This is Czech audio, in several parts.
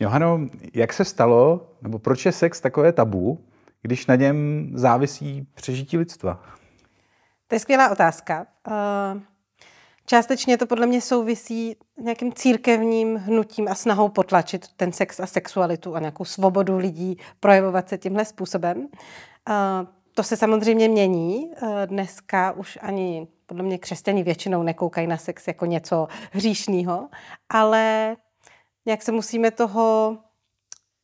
Johano, jak se stalo, nebo proč je sex takové tabu, když na něm závisí přežití lidstva? To je skvělá otázka. Eh, částečně to podle mě souvisí nějakým církevním hnutím a snahou potlačit ten sex a sexualitu a nějakou svobodu lidí projevovat se tímhle způsobem. Eh, to se samozřejmě mění. Eh, dneska už ani podle mě křesťani většinou nekoukají na sex jako něco hříšného, ale nějak se musíme toho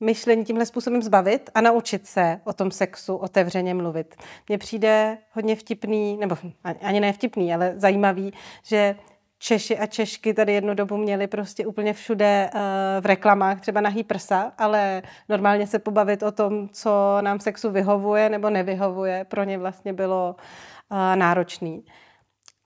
myšlení tímhle způsobem zbavit a naučit se o tom sexu otevřeně mluvit. Mně přijde hodně vtipný, nebo ani ne vtipný, ale zajímavý, že Češi a Češky tady jednu dobu měli prostě úplně všude eh, v reklamách, třeba nahý prsa, ale normálně se pobavit o tom, co nám sexu vyhovuje nebo nevyhovuje, pro ně vlastně bylo eh, náročný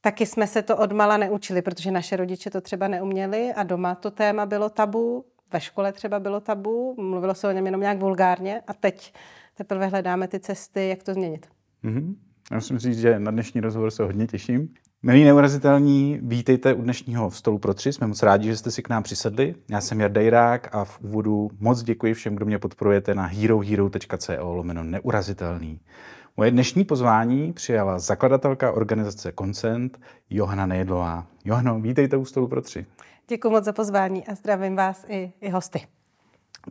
taky jsme se to odmala neučili, protože naše rodiče to třeba neuměli a doma to téma bylo tabu, ve škole třeba bylo tabu, mluvilo se o něm jenom nějak vulgárně a teď teprve hledáme ty cesty, jak to změnit. Mm-hmm. Já musím říct, že na dnešní rozhovor se hodně těším. Milí neurazitelní, vítejte u dnešního Stolu pro tři. Jsme moc rádi, že jste si k nám přisedli. Já jsem Jarda Jirák a v úvodu moc děkuji všem, kdo mě podporujete na herohero.co lomeno neurazitelný. Moje dnešní pozvání přijala zakladatelka organizace Koncent Johana Nejedlová. Johano, vítejte u stolu pro tři. Děkuji moc za pozvání a zdravím vás i, i hosty.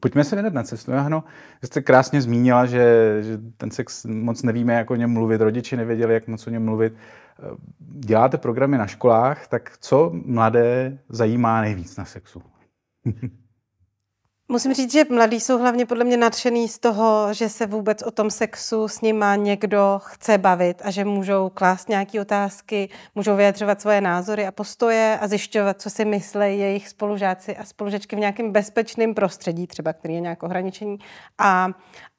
Pojďme se vydat na cestu. Johano, vy jste krásně zmínila, že, že ten sex moc nevíme, jak o něm mluvit. Rodiči nevěděli, jak moc o něm mluvit. Děláte programy na školách, tak co mladé zajímá nejvíc na sexu? Musím říct, že mladí jsou hlavně podle mě nadšený z toho, že se vůbec o tom sexu s nima někdo chce bavit a že můžou klást nějaké otázky, můžou vyjadřovat svoje názory a postoje a zjišťovat, co si myslí jejich spolužáci a spolužečky v nějakém bezpečném prostředí, třeba který je nějak ohraničený. A,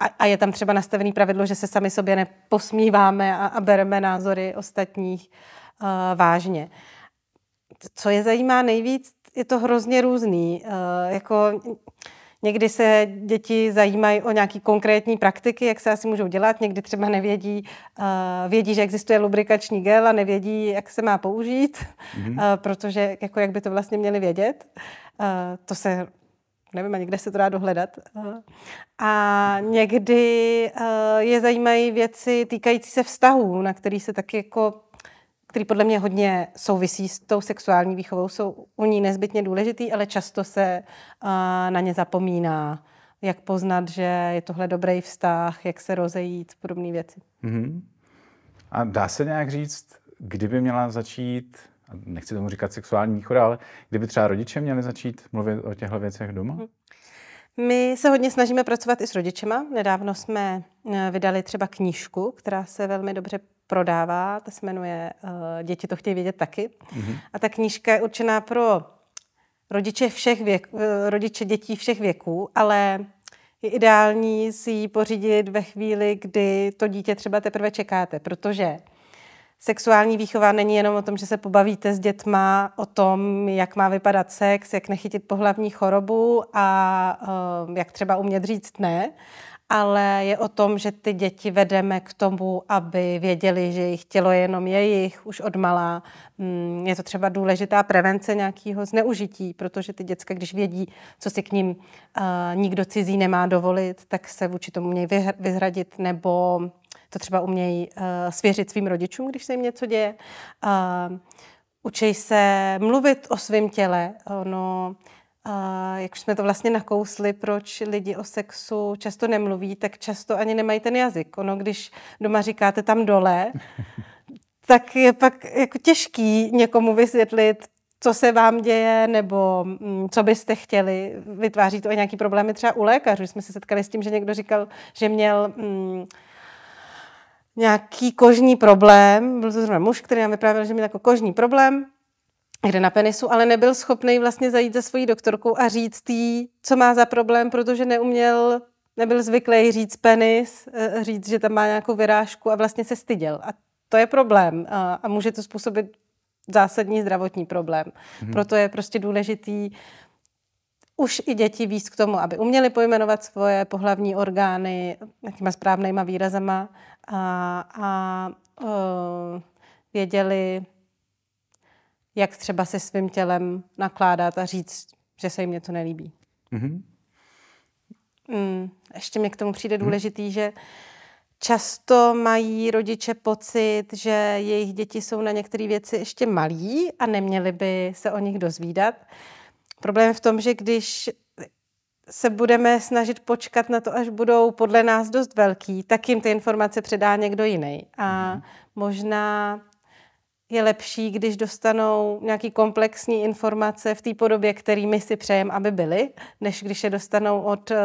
a, a je tam třeba nastavený pravidlo, že se sami sobě neposmíváme a, a bereme názory ostatních uh, vážně. Co je zajímá nejvíc, je to hrozně různý. Uh, jako Někdy se děti zajímají o nějaké konkrétní praktiky, jak se asi můžou dělat. Někdy třeba nevědí, eh, vědí, že existuje lubrikační gel a nevědí, jak se má použít, mm-hmm. protože jako jak by to vlastně měli vědět. Eh, to se nevím ani, kde se to dá dohledat. A někdy je zajímají věci týkající se vztahů, na který se taky jako který podle mě hodně souvisí s tou sexuální výchovou, jsou u ní nezbytně důležitý, ale často se uh, na ně zapomíná. Jak poznat, že je tohle dobrý vztah, jak se rozejít, podobné věci. Mm-hmm. A dá se nějak říct, kdyby měla začít, nechci tomu říkat sexuální východa, ale kdyby třeba rodiče měli začít mluvit o těchto věcech doma? Mm. My se hodně snažíme pracovat i s rodičema. Nedávno jsme e, vydali třeba knížku, která se velmi dobře prodává, ta se jmenuje uh, Děti to chtějí vědět taky. Mm-hmm. A ta knížka je určená pro rodiče, všech věk, uh, rodiče dětí všech věků, ale je ideální si ji pořídit ve chvíli, kdy to dítě třeba teprve čekáte, protože sexuální výchova není jenom o tom, že se pobavíte s dětma o tom, jak má vypadat sex, jak nechytit pohlavní chorobu a uh, jak třeba umět říct ne, ale je o tom, že ty děti vedeme k tomu, aby věděli, že jejich tělo je jenom jejich, už od malá. Mm, je to třeba důležitá prevence nějakého zneužití, protože ty děcka, když vědí, co si k ním uh, nikdo cizí nemá dovolit, tak se vůči tomu umějí vyhradit nebo to třeba umějí uh, svěřit svým rodičům, když se jim něco děje. Uh, učí se mluvit o svém těle. Ono, uh, a jak už jsme to vlastně nakousli, proč lidi o sexu často nemluví, tak často ani nemají ten jazyk. Ono, když doma říkáte tam dole, tak je pak jako těžký někomu vysvětlit, co se vám děje, nebo mm, co byste chtěli. Vytváří to i nějaký problémy třeba u lékařů. Jsme se setkali s tím, že někdo říkal, že měl mm, nějaký kožní problém. Byl to zrovna muž, který nám vyprávěl, že měl jako kožní problém kde na penisu, ale nebyl schopný vlastně zajít za svojí doktorkou a říct jí, co má za problém, protože neuměl, nebyl zvyklý říct penis, eh, říct, že tam má nějakou vyrážku a vlastně se styděl. A to je problém a může to způsobit zásadní zdravotní problém. Hmm. Proto je prostě důležitý už i děti víc k tomu, aby uměli pojmenovat svoje pohlavní orgány nějakýma správnýma výrazama a, a uh, věděli jak třeba se svým tělem nakládat a říct, že se jim něco nelíbí. Mm-hmm. Mm, ještě mi k tomu přijde mhm. důležitý, mm. že často mají rodiče pocit, že jejich děti jsou na některé věci ještě malí a neměli by se o nich dozvídat. Problém je v tom, že když se budeme snažit počkat na to, až budou podle nás dost velký, tak jim ty informace předá někdo jiný. A mhm. možná je lepší, když dostanou nějaký komplexní informace v té podobě, my si přejem, aby byly, než když je dostanou od uh,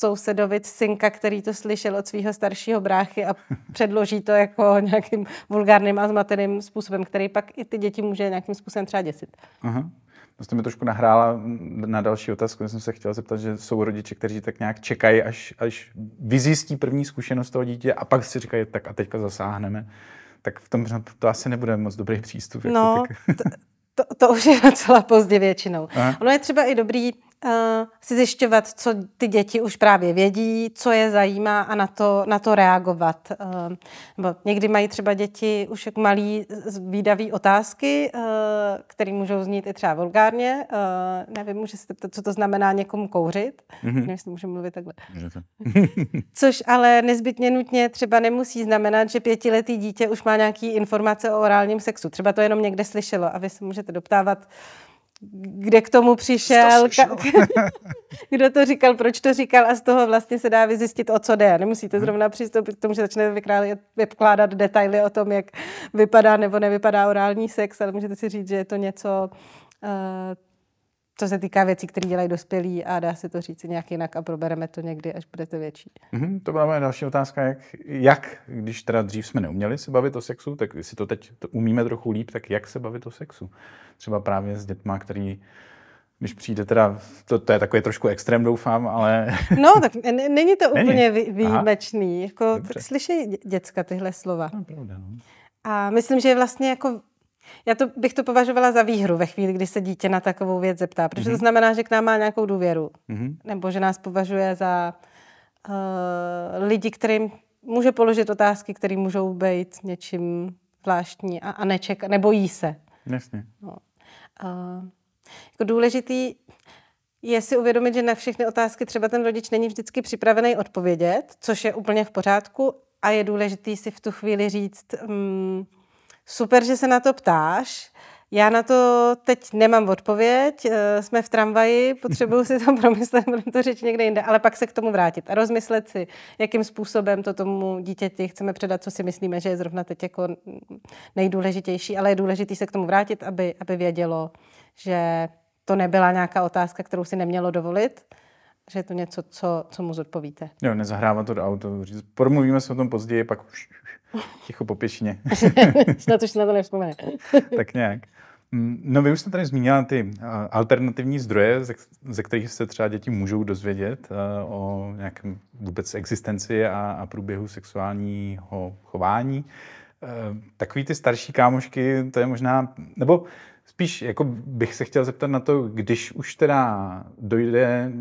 sousedovic synka, který to slyšel od svého staršího bráchy a předloží to jako nějakým vulgárním a zmateným způsobem, který pak i ty děti může nějakým způsobem třeba děsit. Aha. To no, jste mi trošku nahrála na další otázku, jsem se chtěla zeptat, že jsou rodiče, kteří tak nějak čekají, až, až vyzjistí první zkušenost toho dítě a pak si říkají, tak a teďka zasáhneme tak v tom to asi nebude moc dobrý přístup. No, jako no, tak to, to už je docela pozdě většinou. Aha. Ono je třeba i dobrý uh, si zjišťovat, co ty děti už právě vědí, co je zajímá a na to, na to reagovat. Uh, nebo někdy mají třeba děti už jak malí výdavý otázky, uh, které můžou znít i třeba vulgárně. Uh, nevím, může se ptat, co to znamená někomu kouřit. Mm-hmm. Nevím, jestli můžu mluvit takhle. Což ale nezbytně nutně třeba nemusí znamenat, že pětiletý dítě už má nějaký informace o orálním sexu. Třeba to jenom někde slyšelo a vy se můžete můžete doptávat, kde k tomu přišel, to kdo to říkal, proč to říkal a z toho vlastně se dá vyzjistit, o co jde. Nemusíte mhm. zrovna přistoupit k tomu, že začnete vykládat detaily o tom, jak vypadá nebo nevypadá orální sex, ale můžete si říct, že je to něco, eh, co se týká věcí, které dělají dospělí a dá se to říct nějak jinak a probereme to někdy, až budete větší. Mm-hmm, to byla moje další otázka, jak, jak, když teda dřív jsme neuměli se bavit o sexu, tak si to teď to umíme trochu líp, tak jak se bavit o sexu? Třeba právě s dětma, který když přijde teda, to, to je takový trošku extrém, doufám, ale... No, tak n- není to není. úplně vý, výjimečný. Jako, slyšej děcka tyhle slova. No, pravda, no. A myslím, že je vlastně jako já to, bych to považovala za výhru ve chvíli, kdy se dítě na takovou věc zeptá, protože mm-hmm. to mhm. znamená, že k nám má nějakou důvěru, mm-hmm. nebo že nás považuje za uh, lidi, kterým může položit otázky, které můžou být něčím zvláštní a, a nečeká, nebojí se. Jasně. No. Uh, jako důležitý je si uvědomit, že na všechny otázky třeba ten rodič není vždycky připravený odpovědět, což je úplně v pořádku a je důležitý si v tu chvíli říct... Um, Super, že se na to ptáš. Já na to teď nemám odpověď, eh, jsme v tramvaji, potřebuju si to promyslet, budu to říct někde jinde, ale pak se k tomu vrátit a rozmyslet si, jakým způsobem to tomu dítěti chceme předat, co si myslíme, že je zrovna teď jako nejdůležitější, ale je důležité se k tomu vrátit, aby, aby vědělo, že to nebyla nějaká otázka, kterou si nemělo dovolit, že je to něco, co, co mu zodpovíte. Jo, nezahrává to do auto. promluvíme se o tom později, pak už, ticho po pěšině. na to, na to nevzpomene. tak nějak. Mm, no vy už jste tady zmínila ty eh, alternativní zdroje, ze kterých se třeba děti můžou dozvědět eh, o nějakém vůbec existenci a, a průběhu sexuálního chování. Eh, takový ty starší kámošky, to je možná, nebo spíš jako bych se chtěl zeptat na to, když už teda dojde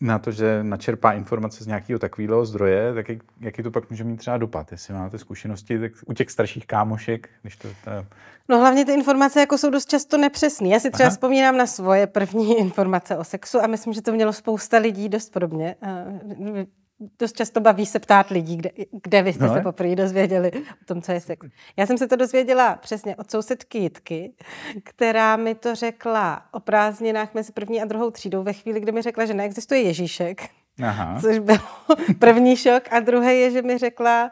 na to, že načerpá informace z nějakého takového zdroje, tak jak, jaký to pak může mít třeba dopad? Jestli máte zkušenosti tak u těch starších kámošek, když to... Ta... No hlavně ty informace jako jsou dost často nepřesné. Já si třeba Aha. vzpomínám na svoje první informace o sexu a myslím, že to mělo spousta lidí dost podobně. Eh, dost často baví se ptát lidí, kde, kde vy jste no, se poprvé dozvěděli o tom, co je sex. Já jsem se to dozvěděla přesně od sousedky Jitky, která mi to řekla o prázdninách mezi první a druhou třídou ve chvíli, kdy mi řekla, že neexistuje Ježíšek Aha. což byl první šok. A druhý je, že mi řekla,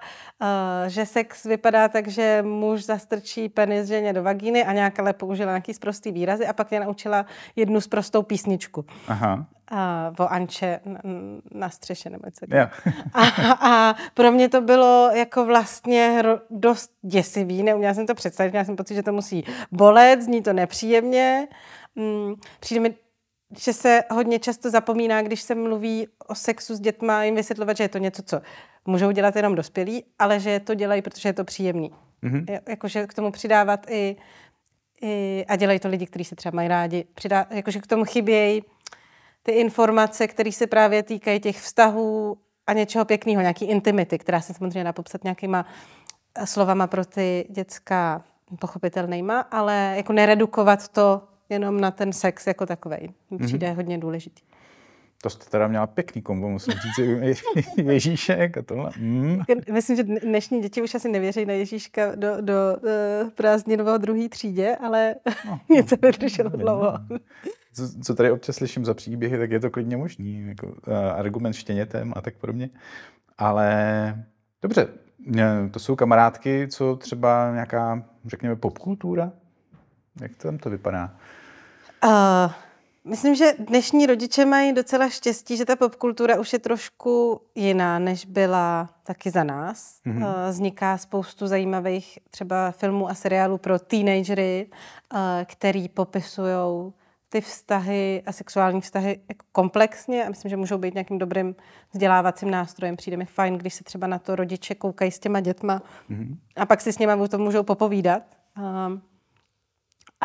eh, že sex vypadá tak, že muž zastrčí penis ženě do vagíny a nějak ale použila nějaký zprostý výrazy a pak mě naučila jednu zprostou písničku. Aha. o Anče na, střeše nebo co. a, a pro mě to bylo jako vlastně dost děsivý, neuměla jsem to představit, měla jsem pocit, že to musí bolet, zní to nepříjemně. Mm, přijde mi že se hodně často zapomíná, když se mluví o sexu s dětma, jim vysvětlovat, že je to něco, co můžou dělat jenom dospělí, ale že to dělají, protože je to příjemný. Mm-hmm. Jakože k tomu přidávat i, i a dělají to lidi, kteří se třeba mají rádi, přidá, jakože k tomu chybějí ty informace, které se právě týkají těch vztahů a něčeho pěkného, nějaký intimity, která se samozřejmě dá popsat nějakýma eh, slovama pro ty dětská pochopitelnýma, ale jako neredukovat to jenom na ten sex jako takový. Mhm. Přijde mm-hmm. hodně důležitý. To jste teda měla pěkný kombo, musím říct, je, Ježíšek a tohle. Mm. Myslím, že dnešní děti už asi nevěří na Ježíška do, do uh, eh, prázdninového druhý třídě, ale no, něco vydrželo no, dlouho. No. Co, co tady občas slyším za příběhy, tak je to klidně možný, jako uh, argument štěnětem a tak podobně. Ale dobře, eh, to jsou kamarádky, co třeba nějaká, řekněme, popkultura, jak tam to vypadá? Uh, myslím, že dnešní rodiče mají docela štěstí, že ta popkultura už je trošku jiná, než byla taky za nás. Mm-hmm. Uh, vzniká spoustu zajímavých třeba filmů a seriálů pro teenagery, uh, který popisují ty vztahy a sexuální vztahy komplexně a myslím, že můžou být nějakým dobrým vzdělávacím nástrojem. Přijde mi fajn, když se třeba na to rodiče koukají s těma dětma mm-hmm. a pak si s nimi o tom můžou popovídat. Um,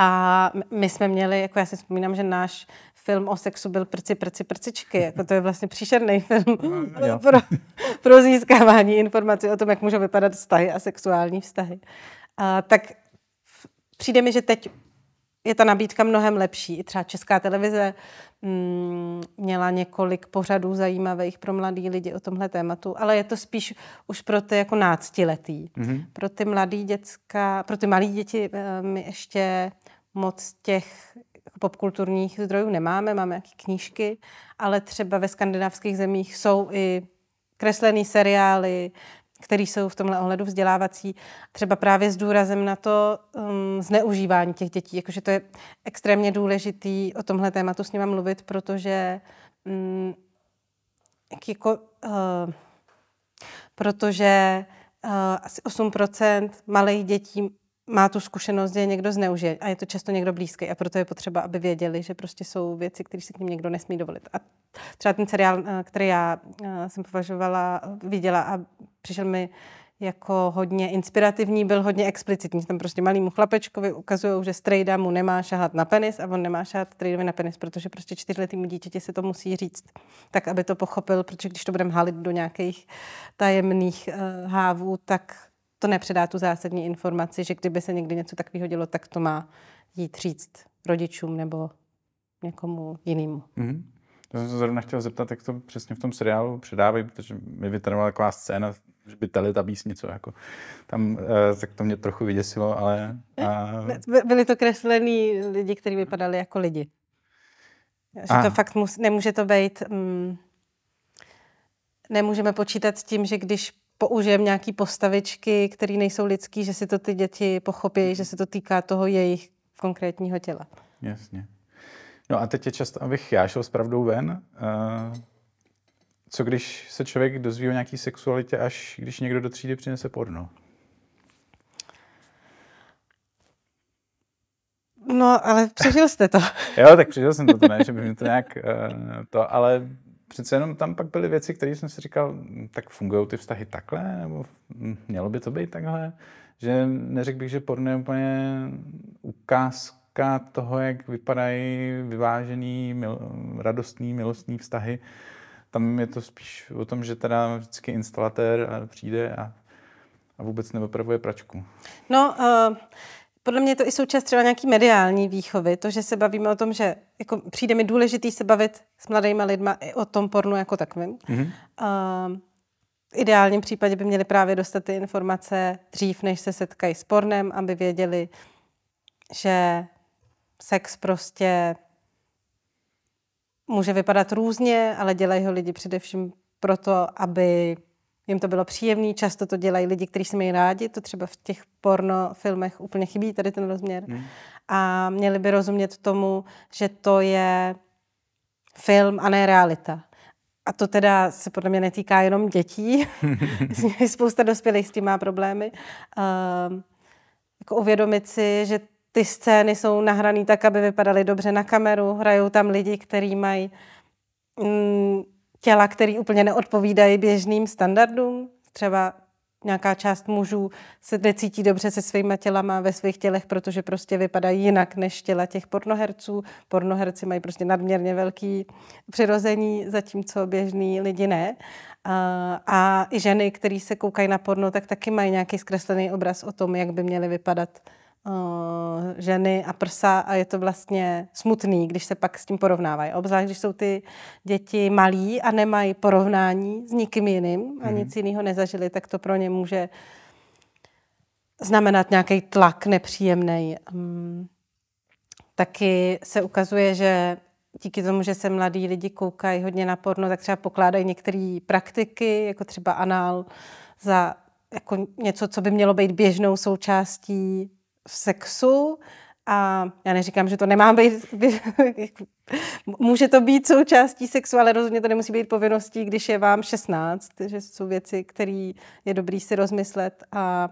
a my jsme měli, jako já si vzpomínám, že náš film o sexu byl Prci, prci, prcičky. Jako to je vlastně příšerný film no, no, pro, pro získávání informací o tom, jak můžou vypadat vztahy a sexuální vztahy. A, tak přijde mi, že teď je ta nabídka mnohem lepší. I třeba Česká televize mm, měla několik pořadů zajímavých pro mladý lidi o tomhle tématu, ale je to spíš už pro ty jako náctiletý. Mm-hmm. Pro ty mladý děcka, pro ty malé děti eh, my ještě moc těch popkulturních zdrojů nemáme, máme nějaké knížky, ale třeba ve skandinávských zemích jsou i kreslené seriály který jsou v tomhle ohledu vzdělávací, třeba právě s důrazem na to um, zneužívání těch dětí. Jakože to je extrémně důležitý o tomhle tématu s nimi mluvit, protože um, jako, uh, protože uh, asi 8% malých dětí má tu zkušenost, že je někdo zneužije a je to často někdo blízký a proto je potřeba, aby věděli, že prostě jsou věci, které se k ním někdo nesmí dovolit. A třeba ten seriál, eh, který já eh, jsem považovala, viděla a přišel mi jako hodně inspirativní, byl hodně explicitní. Tam prostě malýmu chlapečkovi ukazují, že strejda mu nemá šahat na penis a on nemá šahat strejdovi na penis, protože prostě čtyřletýmu dítěti se to musí říct, tak aby to pochopil, protože když to budeme halit do nějakých tajemných uh, hávů, tak to nepředá tu zásadní informaci, že kdyby se někdy něco tak vyhodilo, tak to má jít říct rodičům nebo někomu jinému. Mm-hmm. To jsem se zrovna chtěl zeptat, jak to přesně v tom seriálu předávají, protože mi vytrvala taková scéna, že by Teletubbies něco jako tam, eh, tak to mě trochu vyděsilo, ale... A... Byli to kreslený lidi, kteří vypadali jako lidi. Že a. to fakt mus, nemůže to být... Mm, nemůžeme počítat s tím, že když použijeme nějaké postavičky, které nejsou lidský, že si to ty děti pochopí, mhm. že se to týká toho jejich konkrétního těla. Jasně. No a teď je čas, abych já šel s pravdou ven. Eh, co když se člověk dozví o nějaké sexualitě, až když někdo do třídy přinese porno? No, ale přežil jste to. jo, tak přežil jsem to, to ne, že by mi to nějak eh, to, ale přece jenom tam pak byly věci, které jsem si říkal, hm, tak fungují ty vztahy takhle, nebo hm, mělo by to být takhle, že neřekl bych, že porno je úplně ukázka toho, jak vypadají vyvážený, mil, radostný, milostný vztahy. Tam je to spíš o tom, že teda vždycky instalatér eh, přijde a, a vůbec neopravuje pračku. No, uh podle mě je to i součást třeba nějaký mediální výchovy, to, že se bavíme o tom, že jako přijde mi důležitý se bavit s mladými lidma i o tom pornu jako takovým. Mm-hmm. Uh, v ideálním případě by měli právě dostat ty informace dřív, než se setkají s pornem, aby věděli, že sex prostě může vypadat různě, ale dělají ho lidi především proto, aby jim to bylo příjemné, často to dělají lidi, kteří se mají rádi, to třeba v těch porno filmech úplně chybí tady ten rozměr. Hmm. A měli by rozumět tomu, že to je film a ne realita. A to teda se podle mě netýká jenom dětí, spousta dospělých s tím má problémy. Uh, jako uvědomit si, že ty scény jsou nahrané tak, aby vypadaly dobře na kameru, hrajou tam lidi, kteří mají mm, těla, které úplně neodpovídají běžným standardům. Třeba nějaká část mužů se necítí dobře se svýma tělama ve svých tělech, protože prostě vypadají jinak než těla těch pornoherců. Pornoherci mají prostě nadměrně velký přirození, zatímco běžný lidi ne. A, a i ženy, které se koukají na porno, tak taky mají nějaký zkreslený obraz o tom, jak by měly vypadat ženy a prsa a je to vlastně smutný, když se pak s tím porovnávají. Obzvlášť, když jsou ty děti malí a nemají porovnání s nikým jiným a mhm. nic jiného nezažili, tak to pro ně může znamenat nějaký tlak nepříjemný. Hm, taky se ukazuje, že díky tomu, že se mladí lidi koukají hodně na porno, tak třeba pokládají některé praktiky, jako třeba anál, za jako něco, co by mělo být běžnou součástí v sexu a já neříkám, že to nemá být, může to být součástí sexu, ale rozhodně to nemusí být povinností, když je vám 16, že jsou věci, které je dobrý si rozmyslet a,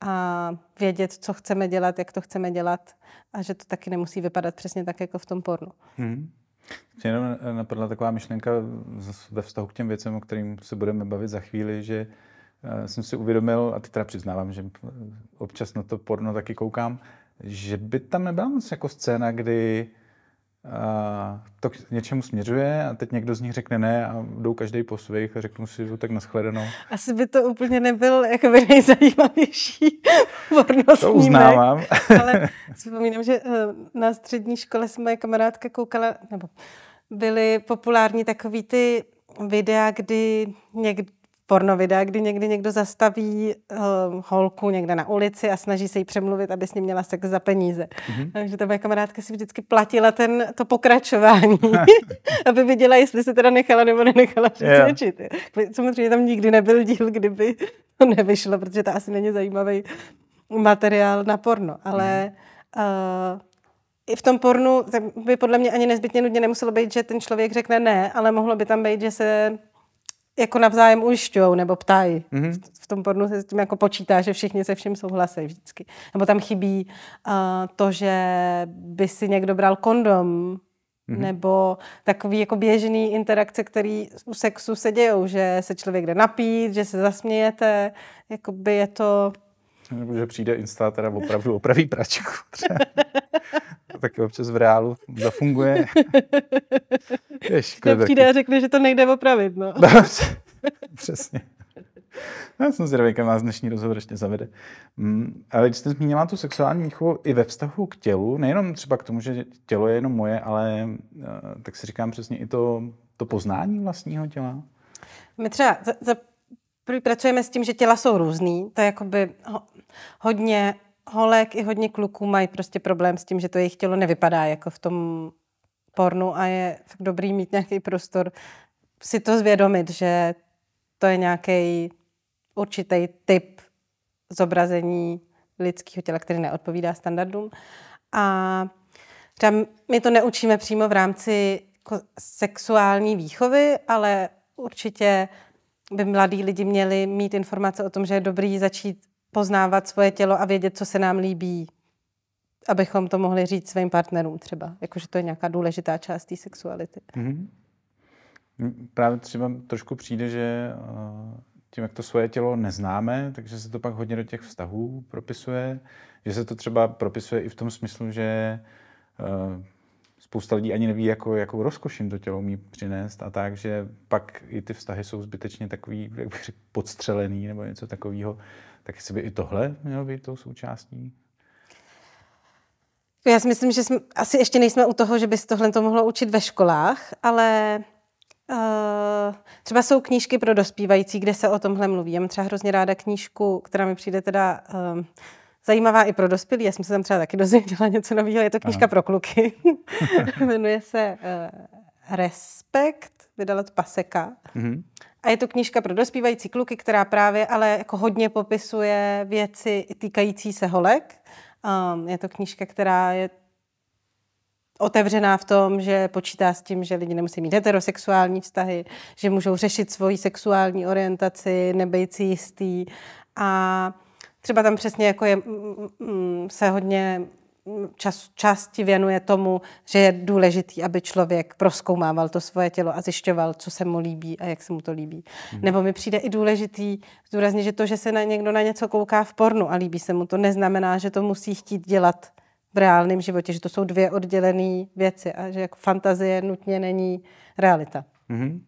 a vědět, co chceme dělat, jak to chceme dělat a že to taky nemusí vypadat přesně tak, jako v tom pornu. Hmm. Mě jenom napadla taková myšlenka ve vztahu k těm věcem, o kterým se budeme bavit za chvíli, že uh, Eh, jsem si uvědomil, a teď teda přiznávám, že občas na to porno taky koukám, že by tam nebyla moc jako scéna, kdy eh, to k něčemu směřuje a teď někdo z nich řekne ne a jdou každý po svých a řeknu si, že tak nashledanou. Asi by to úplně nebyl jakoby nejzajímavější porno To uznávám. ale vzpomínám, že eh, na střední škole se moje kamarádka koukala, nebo byly populární takový ty videa, kdy někdo, pornovidea, kdy někdy někdo zastaví uh, holku někde na ulici a snaží se jí přemluvit, aby s ní měla sex za peníze. Mm-hmm. Takže ta moje kamarádka si vždycky platila ten, to pokračování, aby viděla, jestli se teda nechala nebo nenechala přesvědčit. Yeah. Samozřejmě tam nikdy nebyl díl, kdyby to nevyšlo, protože to asi není zajímavý materiál na porno, ale mm-hmm. uh, i v tom pornu by podle mě ani nezbytně nutně nemuselo být, že ten člověk řekne ne, ale mohlo by tam být, že se jako navzájem ujišťují nebo ptají. Mm-hmm. V tom pornu se s tím jako počítá, že všichni se vším souhlasí vždycky. Nebo tam chybí uh, to, že by si někdo bral kondom, Mm-hmm. Nebo takový jako běžný interakce, který u sexu se dějou, že se člověk jde napít, že se zasmějete, jakoby je to nebo že přijde Insta, teda opravdu opraví pračku. Třeba. Taky občas v reálu zafunguje. Je škoda, přijde a řekne, že to nejde opravit. No. Přesně. No, já jsem zvědavý, kam nás dnešní rozhovor ještě zavede. Mm, ale když jste zmínila tu sexuální výchovu i ve vztahu k tělu, nejenom třeba k tomu, že tělo je jenom moje, ale eh, tak si říkám přesně i to, to poznání vlastního těla. My třeba za, za pracujeme s tím, že těla jsou různý, to je jakoby hodně holek i hodně kluků mají prostě problém s tím, že to jejich tělo nevypadá jako v tom pornu a je fakt dobrý mít nějaký prostor si to zvědomit, že to je nějaký určitý typ zobrazení lidského těla, který neodpovídá standardům. A třeba my to neučíme přímo v rámci sexuální výchovy, ale určitě by mladí lidi měli mít informace o tom, že je dobrý začít poznávat svoje tělo a vědět, co se nám líbí, abychom to mohli říct svým partnerům třeba. Jakože to je nějaká důležitá část té sexuality. Mm-hmm. Právě třeba trošku přijde, že eh, tím, jak to svoje tělo neznáme, takže se to pak hodně do těch vztahů propisuje. Že se to třeba propisuje i v tom smyslu, že eh, spousta lidí ani neví, jako, jakou rozkoš jim to tělo umí přinést a tak, že pak i ty vztahy jsou zbytečně takový, jak bych řekl, podstřelený nebo něco takového tak jestli by i tohle mělo být tou součástí? No, já si myslím, že jsme, asi ještě nejsme u toho, že by se tohle to mohlo učit ve školách, ale Uh, třeba jsou knížky pro dospívající, kde se o tomhle mluví. Já mám třeba hrozně ráda knížku, která mi přijde teda uh, zajímavá i pro dospělí. Já jsem se tam třeba taky dozvěděla něco nového. Je to knížka Aha. pro kluky. Jmenuje se uh, Respekt, vydala to Paseka. Mm-hmm. A je to knížka pro dospívající kluky, která právě ale jako hodně popisuje věci týkající se holek. Um, je to knížka, která je otevřená v tom, že počítá s tím, že lidi nemusí mít heterosexuální vztahy, že můžou řešit svoji sexuální orientaci, nebejt si jistý. A třeba tam přesně jako je, mm, mm, mm, se hodně čas, části věnuje tomu, že je důležitý, aby člověk proskoumával to svoje tělo a zjišťoval, co se mu líbí a jak se mu to líbí. Hmm. Nebo mi přijde i důležitý zdůraznit, že to, že se na někdo na něco kouká v pornu a líbí se mu, to neznamená, že to musí chtít dělat v reálném životě, že to jsou dvě oddělené věci a že jako fantazie nutně není realita. Hmm.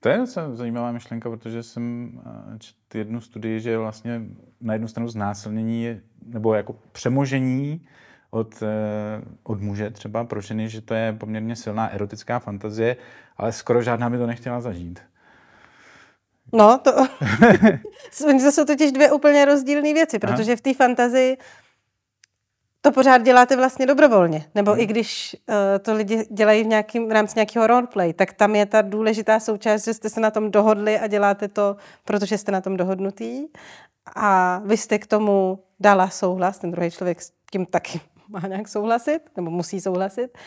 To je zajímavá myšlenka, protože jsem eh, četl jednu studii, že vlastně na jednu stranu znásilnění je, nebo jako přemožení od, eh, od muže třeba pro ženy, že to je poměrně silná erotická fantazie, ale skoro žádná by to nechtěla zažít. No, to... Jsou totiž dvě úplně rozdílné věci, protože v té fantazii to pořád děláte vlastně dobrovolně. Nebo hmm. i když uh, to lidi dělají v, nějakým, v rámci nějakého roleplay, tak tam je ta důležitá součást, že jste se na tom dohodli a děláte to, protože jste na tom dohodnutý. A vy jste k tomu dala souhlas, ten druhý člověk s tím taky má nějak souhlasit, nebo musí souhlasit.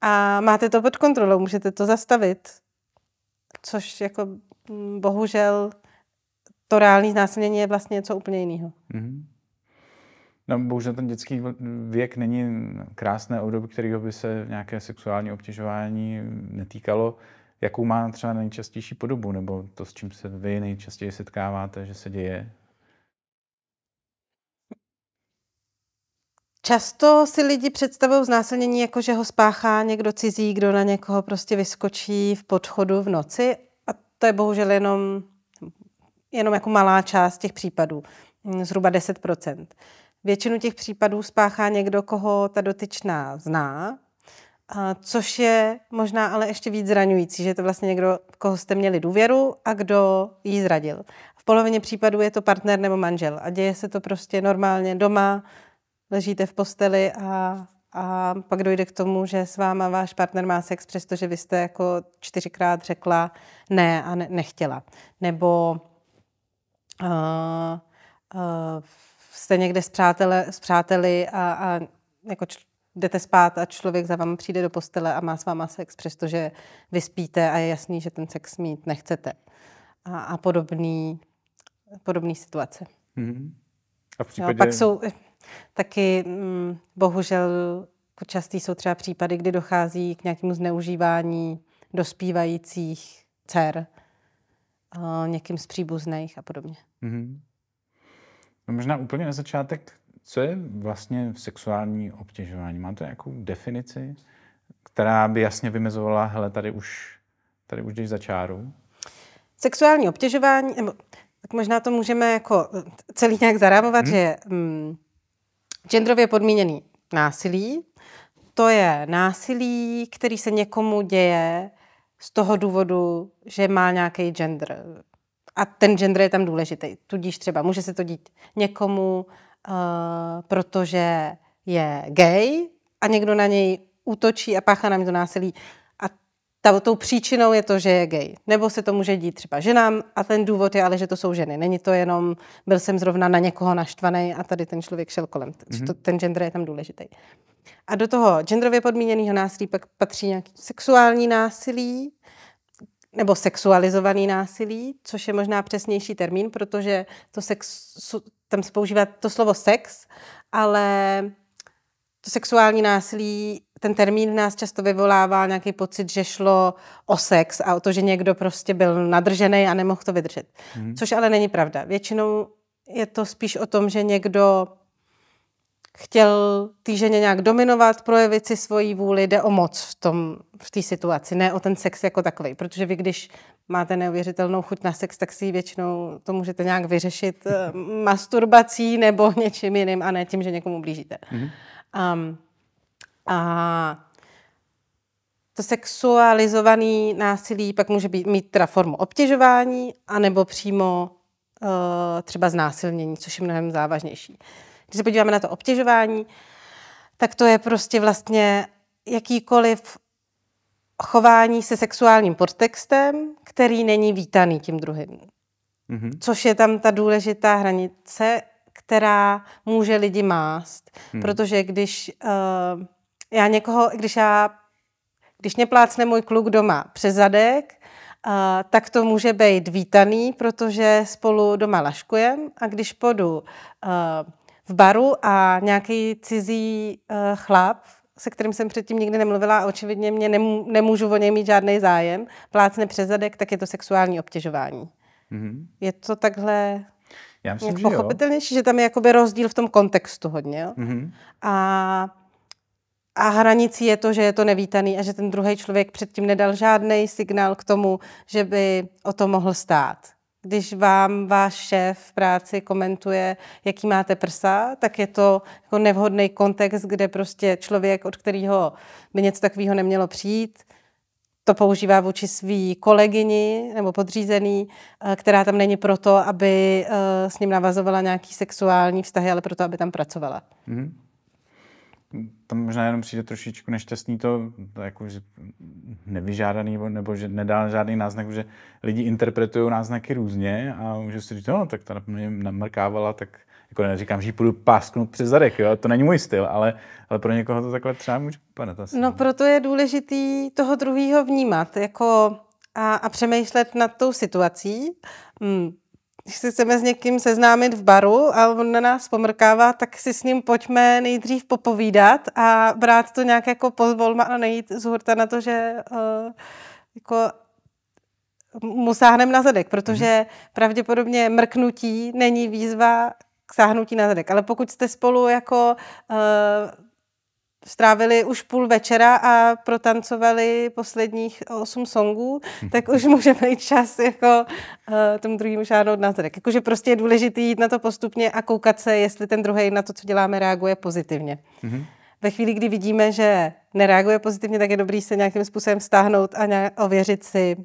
A máte to pod kontrolou, můžete to zastavit. Což jako mm, bohužel to reální znásilnění je vlastně něco úplně jiného. hmm No, bohužel ten dětský věk není krásné období, kterého by se nějaké sexuální obtěžování netýkalo. Jakou má třeba nejčastější podobu, nebo to, s čím se vy nejčastěji setkáváte, že se děje? Často si lidi představují znásilnění jako, že ho spáchá někdo cizí, kdo na někoho prostě vyskočí v podchodu v noci a to je bohužel jenom, jenom jako malá část těch případů, zhruba 10%. Většinu těch případů spáchá někdo, koho ta dotyčná zná, což je možná ale ještě víc zraňující, že je to vlastně někdo, koho jste měli důvěru a kdo jí zradil. V polovině případů je to partner nebo manžel a děje se to prostě normálně doma, ležíte v posteli a, a pak dojde k tomu, že s váma váš partner má sex, přestože vy jste jako čtyřikrát řekla ne a ne, nechtěla. Nebo uh, uh, jste někde s, přáteli, s přáteli a, a jako č, jdete spát a člověk za vám přijde do postele a má s váma sex, přestože vy spíte a je jasný, že ten sex mít nechcete. A, a podobný, podobný situace. Mm-hmm. A v případě... jo, pak jsou eh, taky m, mm, bohužel počastý jsou třeba případy, kdy dochází k nějakému zneužívání dospívajících dcer, někým z příbuzných a podobně. Mm-hmm. No možná úplně na začátek, co je vlastně sexuální obtěžování? Máte nějakou definici, která by jasně vymezovala, hele, tady už, tady už jdeš za čáru? Sexuální obtěžování, nebo tak možná to můžeme jako eh, celý nějak zarámovat, hmm. že mm, genderově podmíněný násilí, to je násilí, který se někomu děje z toho důvodu, že má nějaký gender a ten gender je tam důležitý. Tudíž třeba může se to dít někomu, uh, protože je gay a někdo na něj útočí a páchá na něj to násilí. A ta, tou příčinou je to, že je gay. Nebo se to může dít třeba ženám a ten důvod je ale, že to jsou ženy. Není to jenom, byl jsem zrovna na někoho naštvaný a tady ten člověk šel kolem. Mm-hmm. To, mhm. ten gender je tam důležitý. A do toho genderově podmíněného násilí pak patří nějaký sexuální násilí, nebo sexualizovaný násilí, což je možná přesnější termín, protože to sex, tam se používá to slovo sex, ale to sexuální násilí, ten termín v nás často vyvolává nějaký pocit, že šlo o sex a o to, že někdo prostě byl nadržený a nemohl to vydržet. Hmm. Což ale není pravda. Většinou je to spíš o tom, že někdo chtěl té ženě nějak dominovat, projevit si svoji vůli, jde o moc v tom, v té situaci, ne o ten sex jako takový, protože vy, když máte neuvěřitelnou chuť na sex, tak si ji většinou to můžete nějak vyřešit eh, masturbací nebo něčím jiným a ne tím, že někomu blížíte. Mm-hmm. Um, a to sexualizovaný násilí pak může být, mít teda formu obtěžování anebo přímo uh, třeba znásilnění, což je mnohem závažnější. Uh, když se podíváme na to obtěžování, tak to je prostě vlastně jakýkoliv chování se sexuálním podtextem, který není vítaný tím druhým. Mm-hmm. Což je tam ta důležitá hranice, která může lidi mást. Mm. Protože když uh, já někoho, když já, když mě plácne můj kluk doma přes zadek, uh, tak to může být vítaný, protože spolu doma laškujem a když podu uh, eh, v baru a nějaký cizí uh, chlap, se kterým jsem předtím nikdy nemluvila a očividně mě nemů- nemůžu o něj mít žádný zájem, plácne přes zadek, tak je to sexuální obtěžování. Mm-hmm. Je to takhle Já myslím, že pochopitelnější, jo. že tam je jakoby rozdíl v tom kontextu hodně. Jo? Mm-hmm. A a hranicí je to, že je to nevítaný a že ten druhý člověk předtím nedal žádný signál k tomu, že by o to mohl stát. Když vám váš šéf v práci komentuje, jaký máte prsa, tak je to jako nevhodný kontext, kde prostě člověk, od kterého by něco takového nemělo přijít, to používá vůči svý kolegyni nebo podřízený, eh, která tam není proto, aby eh, s ním navazovala nějaký sexuální vztahy, ale proto, aby tam pracovala. Mm-hmm tam možná jenom přijde trošičku nešťastný to, to jako, že nevyžádaný, nebo, nebo že nedá žádný náznak, že lidi interpretují náznaky různě a může si říct, no, tak ta mě namrkávala, tak jako neříkám, že ji půjdu pásknout přes zadek, jo? to není můj styl, ale, ale pro někoho to takhle třeba může vypadat. Asi. No, no. proto je důležitý toho druhého vnímat jako a, a přemýšlet nad tou situací. Hmm, když se chceme s někým seznámit v baru a on na nás pomrkává, tak si s ním pojďme nejdřív popovídat a brát to nějak jako pozvolma a nejít z hurta na to, že uh, jako mu sáhneme na zadek, protože mm pravděpodobně mrknutí není výzva k sáhnutí na zadek. Ale pokud jste spolu jako uh, strávili už půl večera a protancovali posledních osm songů, tak už můžeme jít čas jako uh, tomu druhému šáhnout na zrek. Jakože prostě je důležité jít na to postupně a koukat se, jestli ten druhý na to, co děláme, reaguje pozitivně. Mm-hmm. Ve chvíli, kdy vidíme, že nereaguje pozitivně, tak je dobrý se nějakým způsobem stáhnout a nějak ověřit si,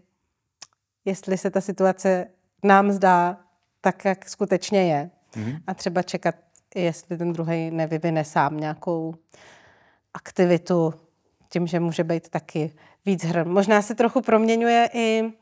jestli se ta situace nám zdá tak, jak skutečně je. Mm-hmm. A třeba čekat, jestli ten druhý nevyvine sám nějakou aktivitu tím, že může být taky víc hr. Možná se trochu proměňuje i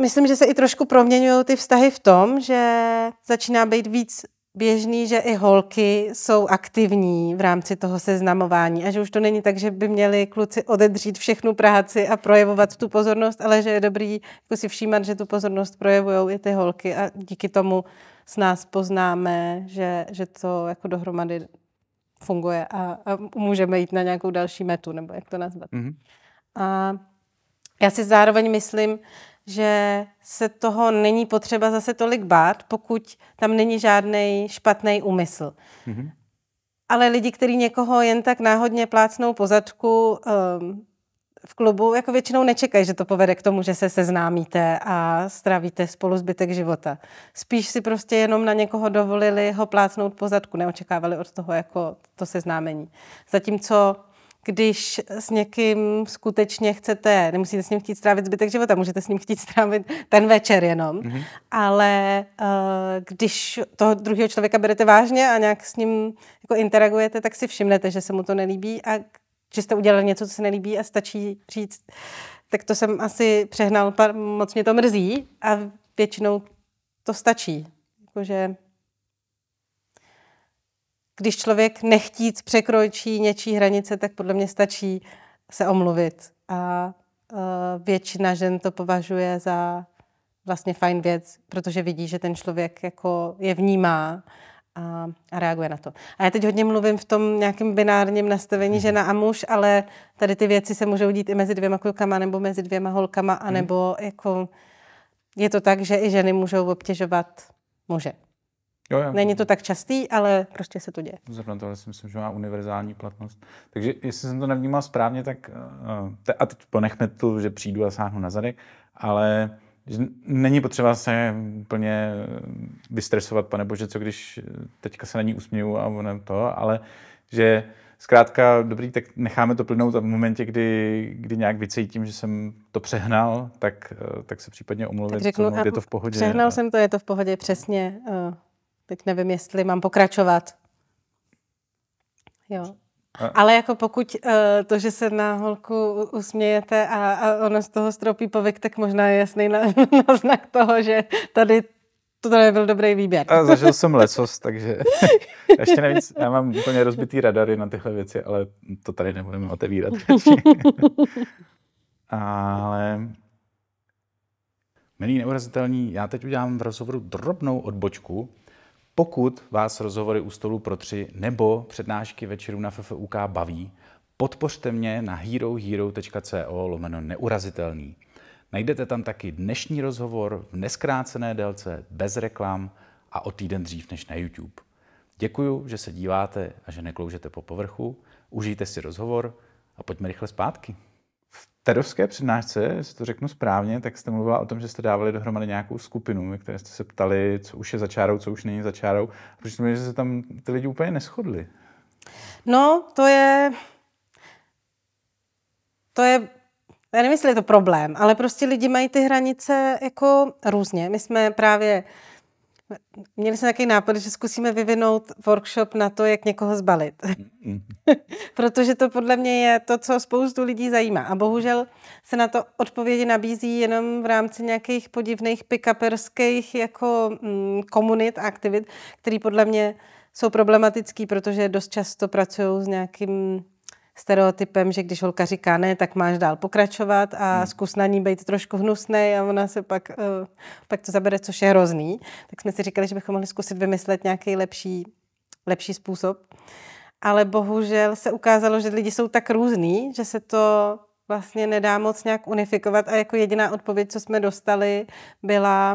Myslím, že se i trošku proměňují ty vztahy v tom, že začíná být víc běžný, že i holky jsou aktivní v rámci toho seznamování a že už to není tak, že by měli kluci odedřít všechnu práci a projevovat tu pozornost, ale že je dobrý jako si všímat, že tu pozornost projevují i ty holky a díky tomu s nás poznáme, že, že to jako dohromady funguje a, a můžeme jít na nějakou další metu, nebo jak to nazvat. Mm-hmm. A já si zároveň myslím, že se toho není potřeba zase tolik bát, pokud tam není žádný špatný úmysl. Mm-hmm. Ale lidi, kteří někoho jen tak náhodně plácnou pozadku, um, ehm, v klubu jako většinou nečekají, že to povede k tomu, že se seznámíte a strávíte spolu zbytek života. Spíš si prostě jenom na někoho dovolili ho plácnout po zadku, neočekávali od toho jako to seznámení. Zatímco když s někým skutečně chcete, nemusíte s ním chtít strávit zbytek života, můžete s ním chtít strávit ten večer jenom, mm-hmm. ale uh, když toho druhého člověka berete vážně a nějak s ním jako interagujete, tak si všimnete, že se mu to nelíbí a že jste udělali něco, co se nelíbí a stačí říct, tak to jsem asi přehnal, moc mě to mrzí a většinou to stačí. Jakože když člověk nechtít překročí něčí hranice, tak podle mě stačí se omluvit. A e, většina žen to považuje za vlastně fajn věc, protože vidí, že ten člověk jako je vnímá a, a reaguje na to. A já teď hodně mluvím v tom nějakém binárním nastavení mm. žena a muž, ale tady ty věci se můžou dít i mezi dvěma klukama nebo mezi dvěma holkama, mhm. anebo mm. jako je to tak, že i ženy můžou obtěžovat muže. Jo, jo. Není to tak častý, ale prostě se to děje. Zrovna tohle si myslím, že má univerzální platnost. Takže jestli jsem to nevnímal správně, tak eh, a teď ponechme to, že přijdu a sáhnu na zadek, ale Není potřeba se plně vystresovat, pane bože, co když teďka se na ní usměju a ono to, ale že zkrátka, dobrý, tak necháme to plynout a v momentě, kdy, kdy nějak vycítím, že jsem to přehnal, tak, eh, tak se případně omluvit, tak řeknu, mluvit, je to v pohodě. Přehnal a... jsem to, je to v pohodě, přesně. Eh, teď nevím, jestli mám pokračovat. Jo. Ale jako pokud uh, to, že se na holku usmějete a, a ona z toho stropí povyk, tak možná je jasný na, na znak toho, že tady to nebyl dobrý výběr. A zažil jsem lecos, takže ještě nevíc, já mám úplně rozbitý radary na tyhle věci, ale to tady nebudeme otevírat. ale milí neurazitelní, já teď udělám v rozhovoru drobnou odbočku, pokud vás rozhovory u stolu pro tři nebo přednášky večerů na FFUK baví, podpořte mě na herohero.co lomeno neurazitelný. Najdete tam taky dnešní rozhovor v neskrácené délce, bez reklam a o týden dřív než na YouTube. Děkuju, že se díváte a že nekloužete po povrchu. Užijte si rozhovor a pojďme rychle zpátky. Tedovské přednášce, jestli to řeknu správně, tak jste mluvila o tom, že jste dávali dohromady nějakou skupinu, ve které jste se ptali, co už je za čárou, co už není za čárou. Proč jsme, že se tam ty lidi úplně neschodli? No, to je... To je já nevím, jestli je to problém, ale prostě lidi mají ty hranice jako různě. My jsme právě uh, Měli jsme takový nápad, že zkusíme vyvinout workshop na to, jak někoho zbalit. Protože to podle mě je to, co spoustu lidí zajímá. A bohužel se na to odpovědi nabízí jenom v rámci nějakých podivných pikaperských jako mm, komunit a aktivit, které podle mě jsou problematický, protože dost často pracují s nějakým stereotypem, že když holka říká ne, tak máš dál pokračovat a hmm. zkus na ní být trošku hnusný a ona se pak, uh, pak to zabere, což je hrozný. Tak jsme si říkali, že bychom mohli zkusit vymyslet nějaký lepší, lepší způsob. Ale bohužel se ukázalo, že lidi jsou tak různý, že se to vlastně nedá moc nějak unifikovat a jako jediná odpověď, co jsme dostali, byla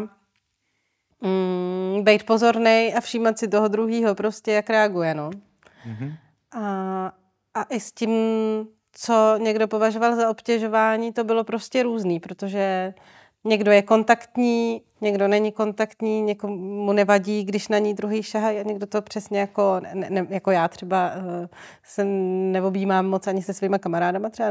mm, být pozorný a všímat si toho druhého, prostě jak reaguje, no. Mm-hmm. A, a i s tím, co někdo považoval za obtěžování, to bylo prostě různý, protože někdo je kontaktní, někdo není kontaktní, někomu nevadí, když na ní druhý šahají a někdo to přesně jako, ne, ne, jako já třeba eh, se neobjímám moc ani se svýma kamarádama třeba,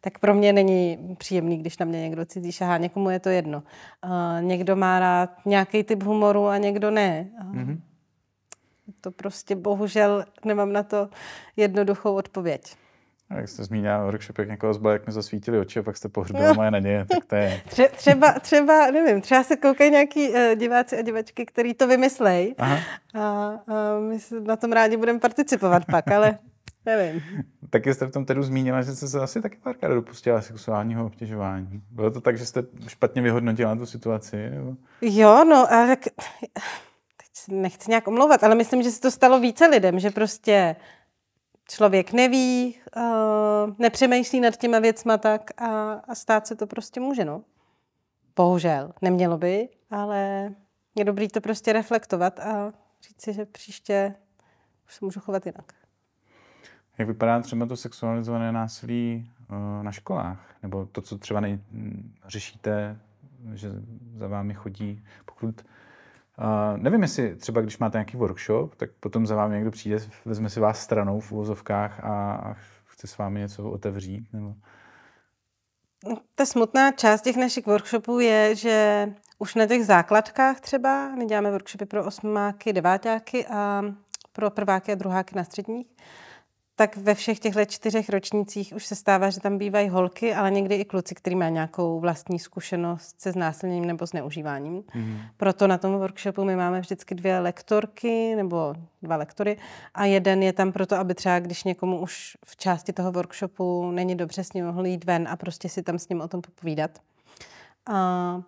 tak pro mě není příjemný, když na mě někdo cizí šahá, někomu je to jedno. Uh, někdo má rád nějaký typ humoru a někdo ne. Mm-hmm. To prostě bohužel nemám na to jednoduchou odpověď. A jak jste zmínila workshop, jak někoho zbalil, jak mi zasvítili oči a pak jste pohřbila no. moje naděje, tak to je... Tře- třeba, třeba, nevím, třeba se koukají nějaký uh, diváci a divačky, který to Aha. a, a my na tom rádi budeme participovat pak, ale nevím. Taky jste v tom tedy zmínila, že jste se asi taky párkrát dopustila sexuálního obtěžování. Bylo to tak, že jste špatně vyhodnotila tu situaci? Nebo? Jo, no, ale tak nechci nějak omlouvat, ale myslím, že se to stalo více lidem, že prostě člověk neví, uh, nepřemýšlí nad těma věcma tak a, a stát se to prostě může, no. Bohužel, nemělo by, ale je dobrý to prostě reflektovat a říct si, že příště už se můžu chovat jinak. Jak vypadá třeba to sexualizované násilí eh, na školách? Nebo to, co třeba nej- řešíte, že za vámi chodí, pokud Uh, nevím, jestli třeba když máte nějaký workshop, tak potom za vámi někdo přijde, vezme si vás stranou v úvozovkách a, a chce s vámi něco otevřít? Nebo... No, ta smutná část těch našich workshopů je, že už na těch základkách třeba, my děláme workshopy pro osmáky, devátáky a pro prváky a druháky na středních, uh, tak ve všech těchto čtyřech ročnících už se stává, že tam bývají holky, ale někdy i kluci, který má nějakou vlastní zkušenost se znásilněním nebo zneužíváním. Mm-hmm. Proto na tom workshopu my máme vždycky dvě lektorky nebo dva lektory a jeden je tam proto, aby třeba když někomu už v části toho workshopu není dobře s ním mohl jít ven a prostě si tam s ním o tom popovídat. A,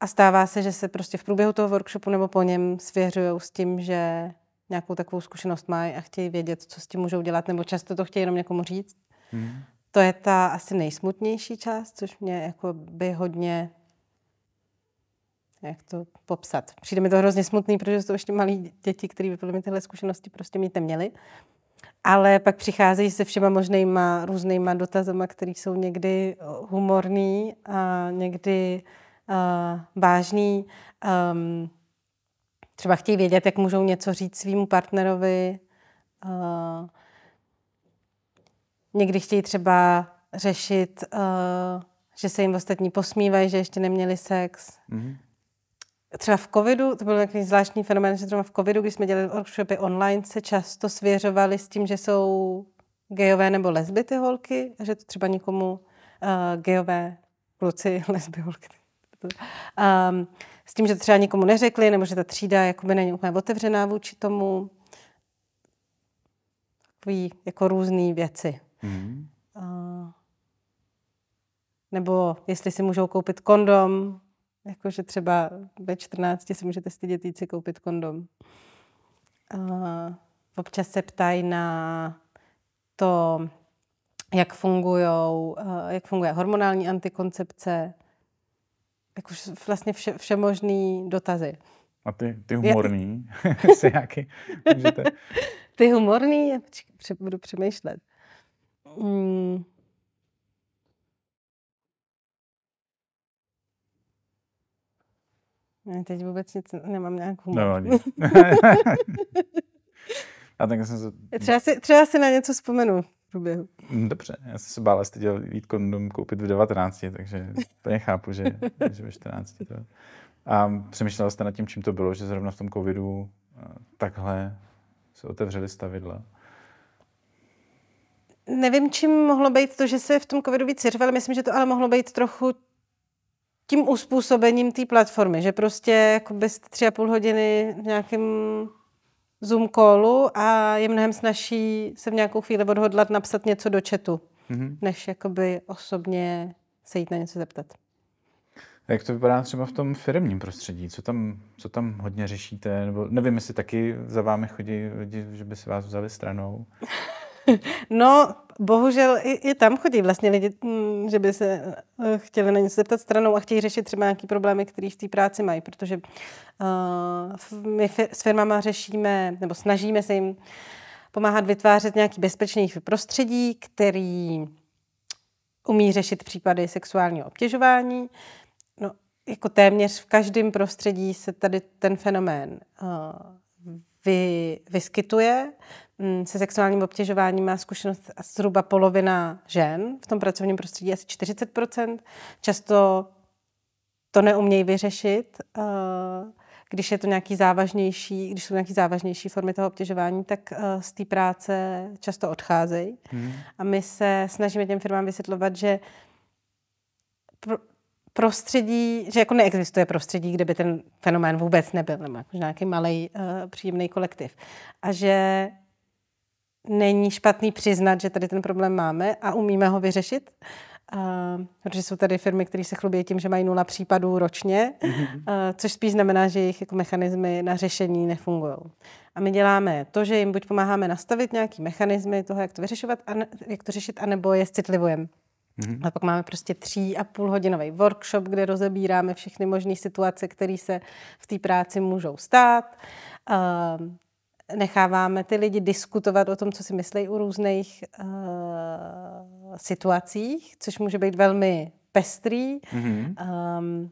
a stává se, že se prostě v průběhu toho workshopu nebo po něm svěřují s tím, že nějakou takovou zkušenost mají a chtějí vědět, co s tím můžou dělat, nebo často to chtějí jenom někomu říct. Hmm. To je ta asi nejsmutnější část, což mě jako by hodně jak to popsat. Přijde mi to hrozně smutný, protože jsou to ještě malí děti, které by podle mě tyhle zkušenosti prostě mít neměly. Ale pak přicházejí se všema možnýma různýma dotazama, které jsou někdy eh, humorný a někdy uh, vážný. Um, Třeba chtějí vědět, jak můžou něco říct svýmu partnerovi. někdy chtějí třeba řešit, že se jim ostatní posmívají, že ještě neměli sex. Mm-hmm. Třeba v covidu, to byl takový zvláštní fenomén, že třeba v covidu, když jsme dělali workshopy online, se často svěřovali s tím, že jsou gejové nebo lesby ty holky, a že to třeba nikomu uh, gejové kluci, lesby holky. um, s tím, že to třeba nikomu neřekli, nebo že ta třída jakoby není úplně otevřená vůči tomu. Takový jako různé věci. Mm. A... nebo jestli si můžou koupit kondom, jakože třeba ve 14 si můžete stydět jít si koupit kondom. A... občas se ptají na to, jak, fungujou, jak funguje hormonální antikoncepce, jak už vlastně vše, všemožný dotazy. A ty, ty humorný Já... si jaký můžete... Ty humorný, počkej, budu přemýšlet. Hmm. Ne, teď vůbec nic, nemám nějak humor. No, A tak jsem se... třeba, si, třeba si na něco vzpomenu průběhu. Dobře, já jsem se bála, jestli chtěl jít kondom koupit v 19, takže to nechápu, že, že ve 14. To... A přemýšlela jste nad tím, čím to bylo, že zrovna v tom covidu takhle se otevřely stavidla? Nevím, čím mohlo být to, že se v tom covidu víc řvali. Myslím, že to ale mohlo být trochu tím uspůsobením té platformy, že prostě jako bez tři a půl hodiny v nějakém Zoom callu a je mnohem snažší se v nějakou chvíli odhodlat napsat něco do chatu, mm-hmm. než jakoby osobně se jít na něco zeptat. A jak to vypadá třeba v tom firmním prostředí? Co tam, co tam hodně řešíte? Nebo nevím, jestli taky za vámi chodí lidi, že by se vás vzali stranou. No, bohužel i, i tam chodí vlastně lidi, mm, že by se eh, chtěli na něco zeptat stranou a chtějí řešit třeba nějaké problémy, které v té práci mají, protože uh, my s firmama řešíme, nebo snažíme se jim pomáhat vytvářet nějaký bezpečný prostředí, který umí řešit případy sexuálního obtěžování. No, jako téměř v každém prostředí se tady ten fenomén uh, vy, vyskytuje. Mm, se sexuálním obtěžováním má zkušenost zhruba polovina žen, v tom pracovním prostředí asi 40%. Často to neumějí vyřešit. Eh, když je to nějaký závažnější, když jsou nějaký závažnější formy toho obtěžování, tak eh, z té práce často odcházejí. Hmm. A my se snažíme těm firmám vysvětlovat, že prostředí, že jako neexistuje prostředí, kde by ten fenomén vůbec nebyl, nebo možná jako nějaký malý uh, eh, příjemný kolektiv. A že není špatný přiznat, že tady ten problém máme a umíme ho vyřešit. Uh, protože jsou tady firmy, které se chlubí tím, že mají nula případů ročně, mm-hmm. uh, což spíš znamená, že jejich jako mechanismy na řešení nefungují. A my děláme to, že jim buď pomáháme nastavit nějaký mechanismy toho, jak to vyřešovat, a ne, jak to řešit, anebo je citlivujeme. Mm-hmm. A pak máme prostě tří a půl hodinový workshop, kde rozebíráme všechny možné situace, které se v té práci můžou stát. Uh, necháváme ty lidi diskutovat o tom, co si myslí o různých uh, situacích, což může být velmi pestrý. Mm-hmm. Um,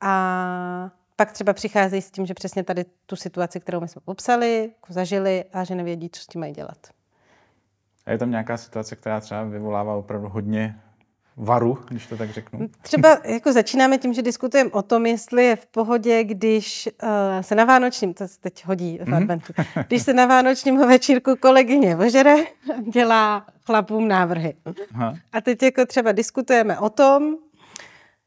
a pak třeba přicházejí s tím, že přesně tady tu situaci, kterou my jsme popsali, jako zažili a že nevědí, co s tím mají dělat. A je tam nějaká situace, která třeba vyvolává opravdu hodně varu, když to tak řeknu? Třeba jako začínáme tím, že diskutujeme o tom, jestli je v pohodě, když uh, se na vánočním, to se teď hodí v mm-hmm. když se na vánočním večírku kolegyně ožere, dělá chlapům návrhy. Aha. A teď jako třeba diskutujeme o tom,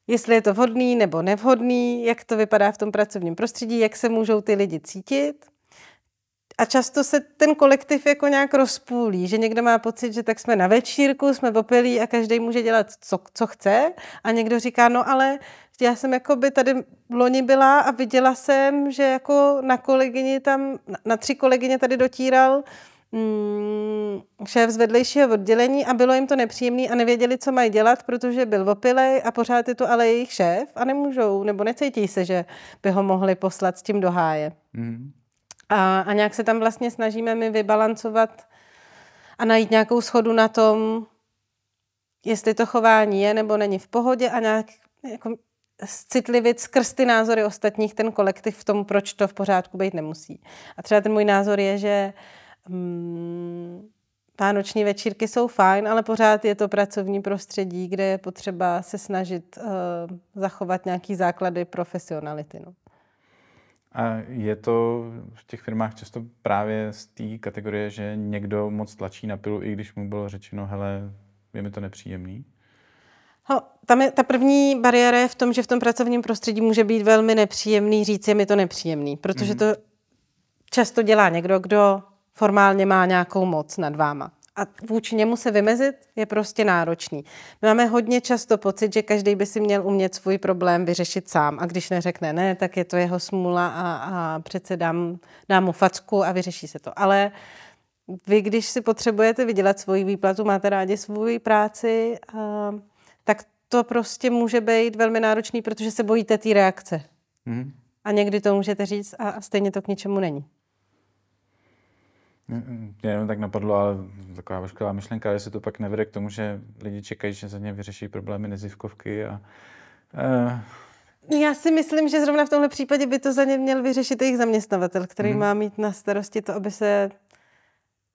jestli je to vhodný nebo nevhodný, jak to vypadá v tom pracovním prostředí, jak se můžou ty lidi cítit. A často se ten kolektiv jako nějak rozpůlí, že někdo má pocit, že tak jsme na večírku, jsme opilí a každý může dělat, co, co chce. A někdo říká, no ale já jsem jako by tady loni byla a viděla jsem, že jako na kolegyni tam, na tři kolegyně tady dotíral mm, šéf z vedlejšího oddělení a bylo jim to nepříjemné a nevěděli, co mají dělat, protože byl opilej a pořád je to ale jejich šéf a nemůžou, nebo necítí se, že by ho mohli poslat s tím do háje. Mm. A, a nějak se tam vlastně snažíme my vybalancovat a najít nějakou schodu na tom, jestli to chování je nebo není v pohodě a nějak jako, citlivit skrz ty názory ostatních ten kolektiv v tom, proč to v pořádku být nemusí. A třeba ten můj názor je, že mm, vánoční večírky jsou fajn, ale pořád je to pracovní prostředí, kde je potřeba se snažit uh, zachovat nějaký základy profesionality. No. A je to v těch firmách často právě z té kategorie, že někdo moc tlačí na pilu, i když mu bylo řečeno, hele, je mi to nepříjemný? Ho, tam je, ta první bariéra je v tom, že v tom pracovním prostředí může být velmi nepříjemný říct, je mi to nepříjemný, protože mm-hmm. to často dělá někdo, kdo formálně má nějakou moc nad váma a vůči němu se vymezit je prostě náročný. My máme hodně často pocit, že každý by si měl umět svůj problém vyřešit sám a když neřekne ne, tak je to jeho smůla a, a přece dám, dám mu facku a vyřeší se to. Ale vy, když si potřebujete vydělat svoji výplatu, máte rádi svoji práci, a, tak to prostě může být velmi náročný, protože se bojíte té reakce. Mm. A někdy to můžete říct a, a stejně to k ničemu není. Mě jenom tak napadlo, ale taková vašková myšlenka, jestli to pak nevede k tomu, že lidi čekají, že za ně vyřeší problémy nezivkovky a... Uh... Já si myslím, že zrovna v tomhle případě by to za ně měl vyřešit jejich zaměstnavatel, který hmm. má mít na starosti to, aby se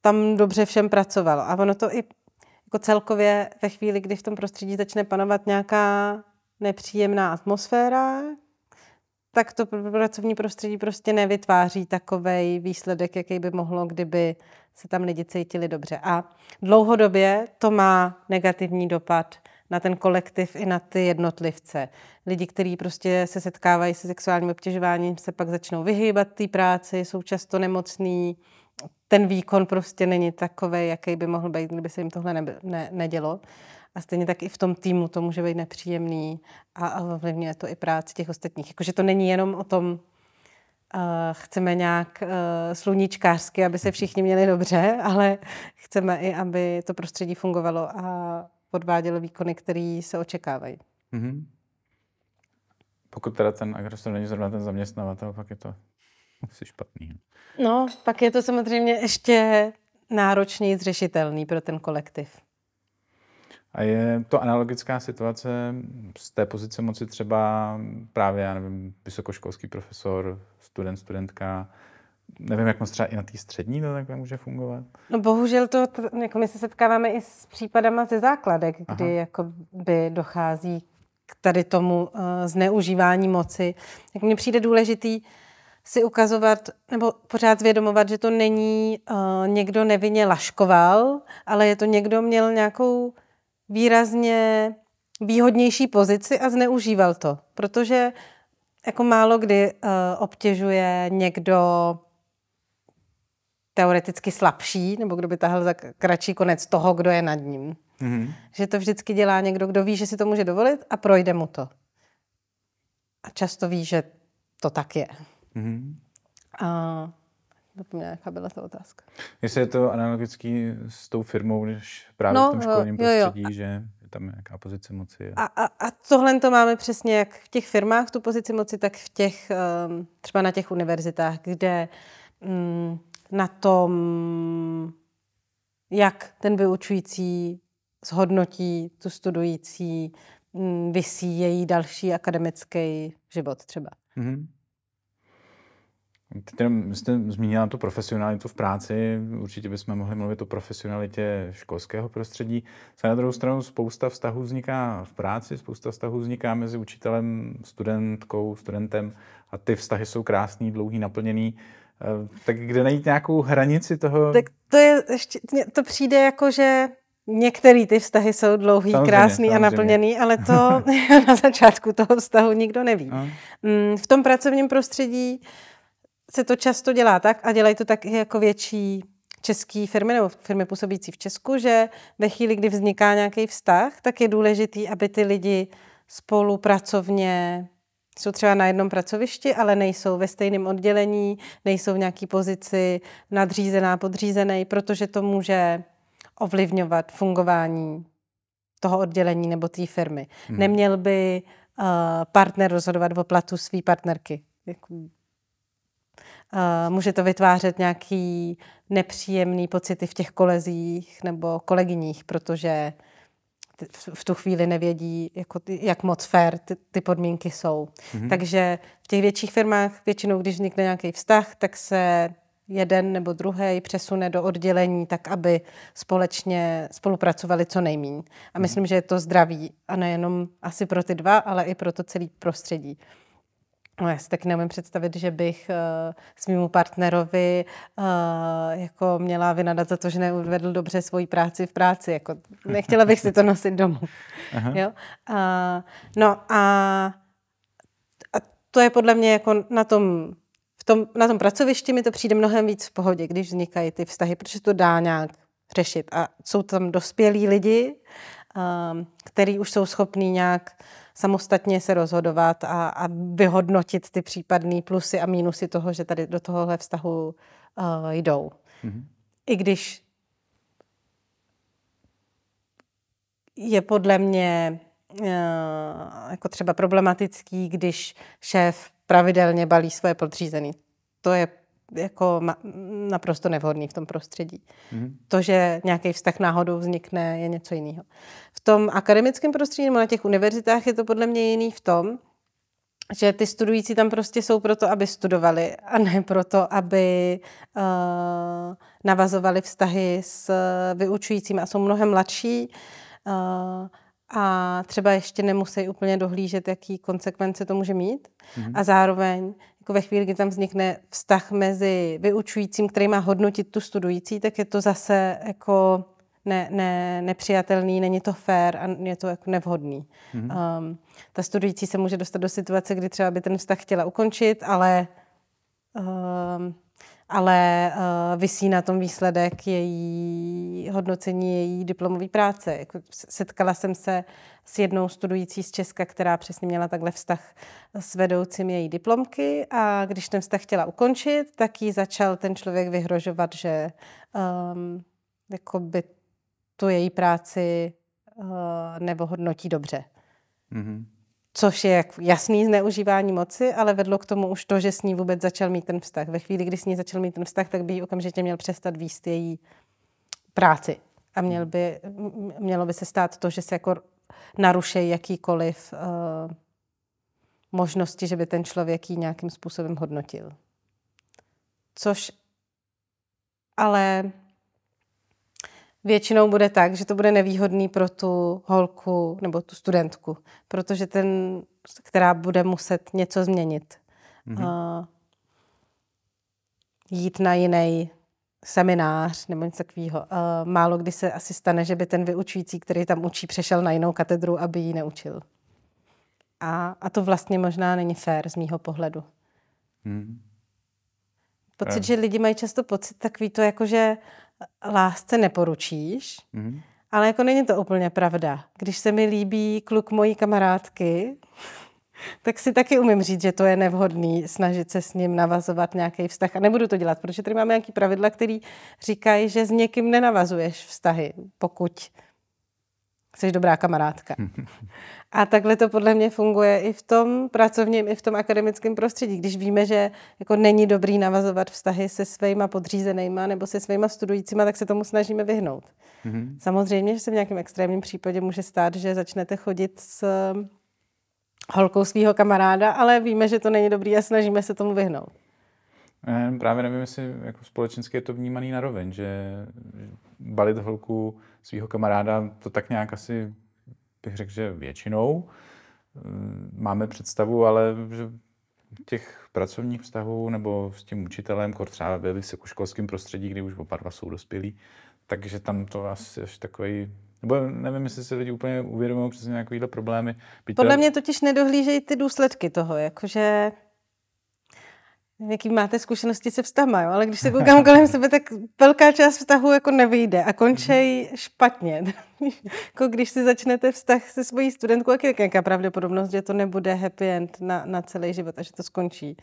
tam dobře všem pracovalo. A ono to i jako celkově ve chvíli, kdy v tom prostředí začne panovat nějaká nepříjemná atmosféra, tak to pracovní prostředí prostě nevytváří takový výsledek, jaký by mohlo, kdyby se tam lidi cítili dobře. A dlouhodobě to má negativní dopad na ten kolektiv i na ty jednotlivce. Lidi, kteří prostě se setkávají se sexuálním obtěžováním, se pak začnou vyhýbat té práci, jsou často nemocní, ten výkon prostě není takový, jaký by mohl být, kdyby se jim tohle ne, ne, nedělo. A stejně tak i v tom týmu to může být nepříjemný a, ovlivňuje to i práci těch ostatních. Jakože to není jenom o tom, uh, chceme nějak uh, sluníčkářsky, aby se všichni měli dobře, ale chceme i, aby to prostředí fungovalo a podvádělo výkony, které se očekávají. Mm-hmm. Pokud teda ten agresor není zrovna ten zaměstnavatel, pak je to asi špatný. No, no pak je to samozřejmě ještě náročněji zřešitelný pro ten kolektiv. A je to analogická situace z té pozice moci třeba právě, já nevím, vysokoškolský profesor, student, studentka, Nevím, jak moc třeba i na té střední to takhle může fungovat. No bohužel to, jako my se setkáváme i s případama ze základek, kdy Aha. by dochází k tady tomu uh, zneužívání moci. Tak mně přijde důležitý si ukazovat, nebo pořád zvědomovat, že to není uh, někdo nevinně laškoval, ale je to někdo měl nějakou výrazně výhodnější pozici a zneužíval to, protože jako málo kdy uh, obtěžuje někdo teoreticky slabší, nebo kdo by tahal za kratší konec toho, kdo je nad ním. Mm-hmm. Že to vždycky dělá někdo, kdo ví, že si to může dovolit a projde mu to. A často ví, že to tak je. Mm-hmm. Uh, zapomněla, jaká byla ta otázka. Jestli je to analogický s tou firmou, když právě no, v tom školním jo, prostředí, jo. že tam nějaká pozice moci. A, a, a tohle to máme přesně jak v těch firmách tu pozici moci, tak v těch, ehm, třeba na těch univerzitách, kde mm, na tom, jak ten vyučující zhodnotí tu studující, mm, vysí její další akademický život třeba. Mm-hmm. Teď jste zmínila tu profesionalitu v práci, určitě bychom mohli mluvit o profesionalitě školského prostředí. Se na druhou stranu spousta vztahů vzniká v práci, spousta vztahů vzniká mezi učitelem, studentkou, studentem a ty vztahy jsou krásný, dlouhý, naplněný. Eh, tak kde najít nějakou hranici toho? Tak to, je ještě, to přijde jako, že Některé ty vztahy jsou dlouhý, samozřejmě, krásný samozřejmě. a naplněný, ale to na začátku toho vztahu nikdo neví. A. No. Mm, v tom pracovním prostředí se to často dělá tak a dělají to tak jako větší české firmy nebo firmy působící v Česku, že ve chvíli, kdy vzniká nějaký vztah, tak je důležitý, aby ty lidi spolu pracovně jsou třeba na jednom pracovišti, ale nejsou ve stejném oddělení, nejsou v nějaké pozici nadřízená, podřízený, protože to může ovlivňovat fungování toho oddělení nebo té firmy. Hmm. Neměl by uh, partner rozhodovat o platu své partnerky. Jako, Může to vytvářet nějaký nepříjemný pocity v těch kolezích nebo kolegyních, protože v tu chvíli nevědí, jako, jak moc fair ty, ty podmínky jsou. Mm-hmm. Takže v těch větších firmách většinou, když vznikne nějaký vztah, tak se jeden nebo druhý přesune do oddělení, tak aby společně spolupracovali co nejmín. A mhm. myslím, že je to zdraví a nejenom asi pro ty dva, ale i pro to celé prostředí. No, já si taky neumím představit, že bych uh, svýmu partnerovi uh, jako měla vynadat za to, že neudvedl dobře svoji práci v práci. Jako, nechtěla bych si to nosit domů. Aha. Jo? Uh, no a, a to je podle mě jako na tom, v tom, na tom pracovišti mi to přijde mnohem víc v pohodě, když vznikají ty vztahy, protože to dá nějak řešit. A jsou tam dospělí lidi, Ehm, který už jsou schopný nějak samostatně se rozhodovat a, a vyhodnotit ty případné plusy a mínusy toho, že tady do tohohle vztahu uh, jdou. Mm-hmm. I když je podle mě uh, jako třeba problematický, když šéf pravidelně balí svoje podřízený. To je jako naprosto nevhodný v tom prostředí. Mm-hmm. To, že nějaký vztah náhodou vznikne, je něco jiného. V tom akademickém prostředí nebo na těch univerzitách je to podle mě jiný v tom, že ty studující tam prostě jsou proto, aby studovali a ne proto, aby uh, navazovali vztahy s eh, vyučujícím a jsou mnohem mladší. Uh, a třeba ještě nemusí úplně dohlížet, jaký konsekvence to může mít. Mm-hmm. A zároveň jako ve chvíli, kdy tam vznikne vztah mezi vyučujícím, který má hodnotit tu studující, tak je to zase jako ne, ne, nepřijatelný, není to fair a je to jako nevhodný. Mm-hmm. Um, ta studující se může dostat do situace, kdy třeba by ten vztah chtěla ukončit, ale um, ale uh, eh, vysí na tom výsledek její hodnocení její diplomové práce. Jako setkala jsem se s jednou studující z Česka, která přesně měla takhle vztah s vedoucím její diplomky a když ten vztah chtěla ukončit, tak jí začal ten člověk vyhrožovat, že um, ehm, by tu její práci uh, eh, nebo hodnotí dobře. Mm-hmm což je jasný zneužívání moci, ale vedlo k tomu už to, že s ní vůbec začal mít ten vztah. Ve chvíli, kdy s ní začal mít ten vztah, tak by ji okamžitě měl přestat výst její práci. A měl by, mělo by se stát to, že se jako narušejí jakýkoliv uh, možnosti, že by ten člověk ji nějakým způsobem hodnotil. Což ale většinou bude tak, že to bude nevýhodný pro tu holku nebo tu studentku, protože ten, která bude muset něco změnit. Mm-hmm. A jít na jiný seminář nebo něco takového. málo kdy se asi stane, že by ten vyučující, který tam učí, přešel na jinou katedru, aby ji neučil. A, a to vlastně možná není fér z mýho pohledu. Mm. Mm-hmm. Pocit, yeah. že lidi mají často pocit takový to, jako že lásce neporučíš, mm-hmm. ale jako není to úplně pravda. Když se mi líbí kluk mojí kamarádky, tak si taky umím říct, že to je nevhodný snažit se s ním navazovat nějaký vztah. A nebudu to dělat, protože tady máme nějaké pravidla, které říkají, že s někým nenavazuješ vztahy, pokud jsi dobrá kamarádka. A takhle to podle mě funguje i v tom pracovním, i v tom akademickém prostředí. Když víme, že jako není dobrý navazovat vztahy se svýma podřízenýma nebo se svýma studujícíma, tak se tomu snažíme vyhnout. Mm-hmm. Samozřejmě, že se v nějakém extrémním případě může stát, že začnete chodit s eh, holkou svého kamaráda, ale víme, že to není dobrý a snažíme se tomu vyhnout. Eh, právě nevím, jestli jako společensky je to vnímaný na roveň, že balit holku svého kamaráda, to tak nějak asi bych řekl, že většinou mm, máme představu, ale že těch pracovních vztahů nebo s tím učitelem, kor třeba ve vysokoškolském prostředí, kdy už oba dva jsou dospělí, takže tam to asi až takový nebo nevím, jestli si lidi úplně uvědomují přesně nějakýhle problémy. Byť Podle to... mě totiž nedohlížejí ty důsledky toho, jakože Jaký máte zkušenosti se vztahma, jo? ale když se koukám kolem sebe, tak velká část vztahu jako nevyjde a končej mhm. špatně. jako když si začnete vztah se svojí studentkou, jak je nějaká pravděpodobnost, že to nebude happy end na, na celý život a že to skončí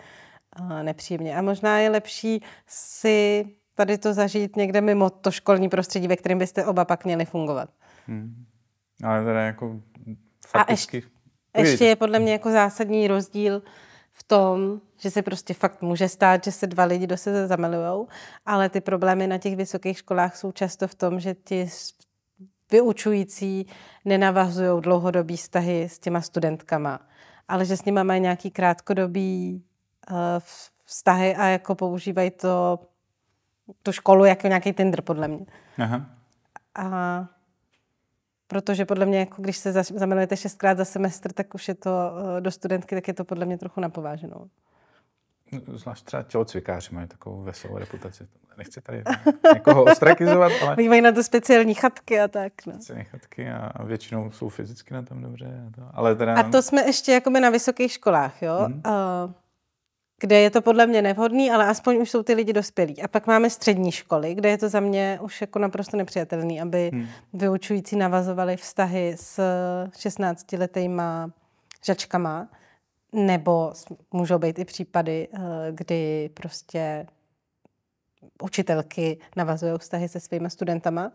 a nepříjemně. A možná je lepší si tady to zažít někde mimo to školní prostředí, ve kterém byste oba pak měli fungovat. Hmm. Ale teda jako fakticky... A ještě, ještě je podle mě jako zásadní rozdíl v tom, že se prostě fakt může stát, že se dva lidi do sebe zamilujou, ale ty problémy na těch vysokých školách jsou často v tom, že ti vyučující nenavazují dlouhodobý vztahy s těma studentkama, ale že s nimi mají nějaký krátkodobý uh, vztahy a jako používají to tu školu jako nějaký Tinder, podle mě. Aha. A Protože podle mě, jako když se zamilujete šestkrát za semestr, tak už je to eh, do studentky, tak je to podle mě trochu napováženou. No, zvlášť třeba tělocvikáři mají takovou veselou reputaci. Nechci tady někoho ostrakizovat, ale... mají na to speciální chatky a tak. No. Speciální chatky a většinou jsou fyzicky na tom dobře. A to, ale teda... a to jsme ještě jakoby na vysokých školách, jo? hmm Uh, kde je to podle mě nevhodný, ale aspoň už jsou ty lidi dospělí. A pak máme střední školy, kde je to za mě už jako naprosto nepřijatelný, aby hmm. vyučující navazovali vztahy s 16-letýma žačkama, nebo můžou být i případy, eh, kdy prostě učitelky navazují vztahy se svýma studentama.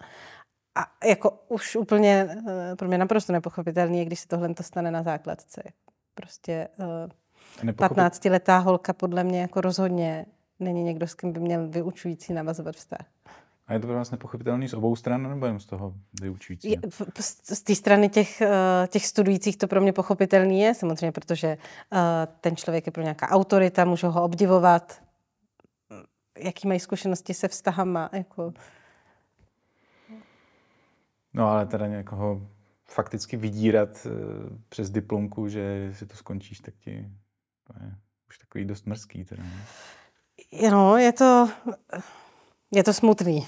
A jako už úplně eh, pro mě naprosto nepochopitelný když se tohle to stane na základce. Prostě eh, 15-letá holka podle mě jako rozhodně není někdo, s kým by měl vyučující navazovat vztah. A je to pro vás nepochopitelný z obou stran, nebo jen z toho vyučující? Z té strany těch, eh, těch studujících to pro mě pochopitelný je, samozřejmě, protože eh, ten člověk je pro nějaká autorita, můžu ho obdivovat, eh, jaký mají zkušenosti se vztahama. Jako... No ale teda někoho fakticky vydírat přes diplomku, že si to skončíš, tak ti to je už takový dost mrzký teda. No, je to, je to smutný.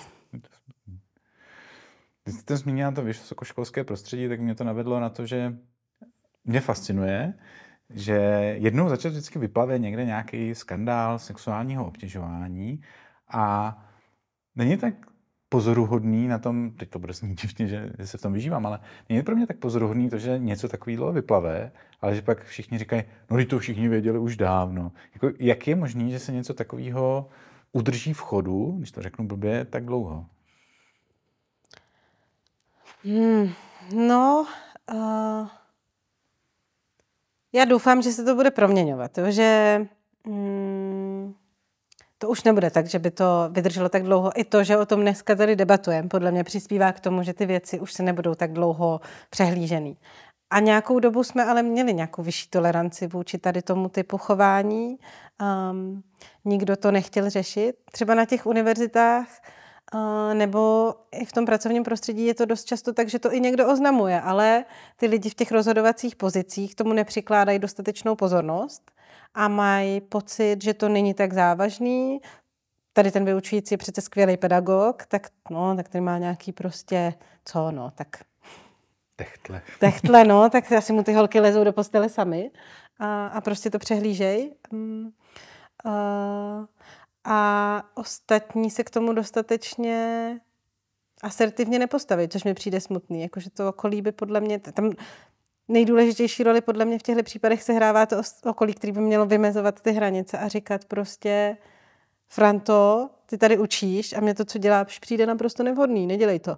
Když jste zmínila to vysokoškolské prostředí, tak mě to navedlo na to, že mě fascinuje, že jednou začal vždycky vyplavit někde nějaký skandál sexuálního obtěžování a není tak pozoruhodný na tom, teď to bude snít divně, že, že se v tom vyžívám, ale není pro mě tak pozoruhodný to, že něco takového vyplavé, ale že pak všichni říkají, no to všichni věděli už dávno. Jako, jak je možný, že se něco takového udrží v chodu, když to řeknu blbě, tak dlouho? Hmm, no, uh, já doufám, že se to bude proměňovat, jo, že... Hmm, to už nebude tak, že by to vydrželo tak dlouho. I to, že o tom dneska tady debatujeme, podle mě přispívá k tomu, že ty věci už se nebudou tak dlouho přehlížený. A nějakou dobu jsme ale měli nějakou vyšší toleranci vůči tady tomu typu chování. Um, nikdo to nechtěl řešit. Třeba na těch univerzitách uh, nebo i v tom pracovním prostředí je to dost často tak, že to i někdo oznamuje, ale ty lidi v těch rozhodovacích pozicích tomu nepřikládají dostatečnou pozornost a mají pocit, že to není tak závažný. Tady ten vyučující je přece skvělý pedagog, tak, no, tak ten má nějaký prostě, co no, tak... Techtle. Techtle, no, tak asi mu ty holky lezou do postele sami a, a prostě to přehlížej. Mm, uh, a ostatní se k tomu dostatečně asertivně nepostavit, což mi přijde smutný, jakože to okolí by podle mě, tam nejdůležitější roli podle mě v těchto případech se hrává to okolí, který by mělo vymezovat ty hranice a říkat prostě Franto, ty tady učíš a mě to, co děláš, přijde naprosto nevhodný, nedělej to.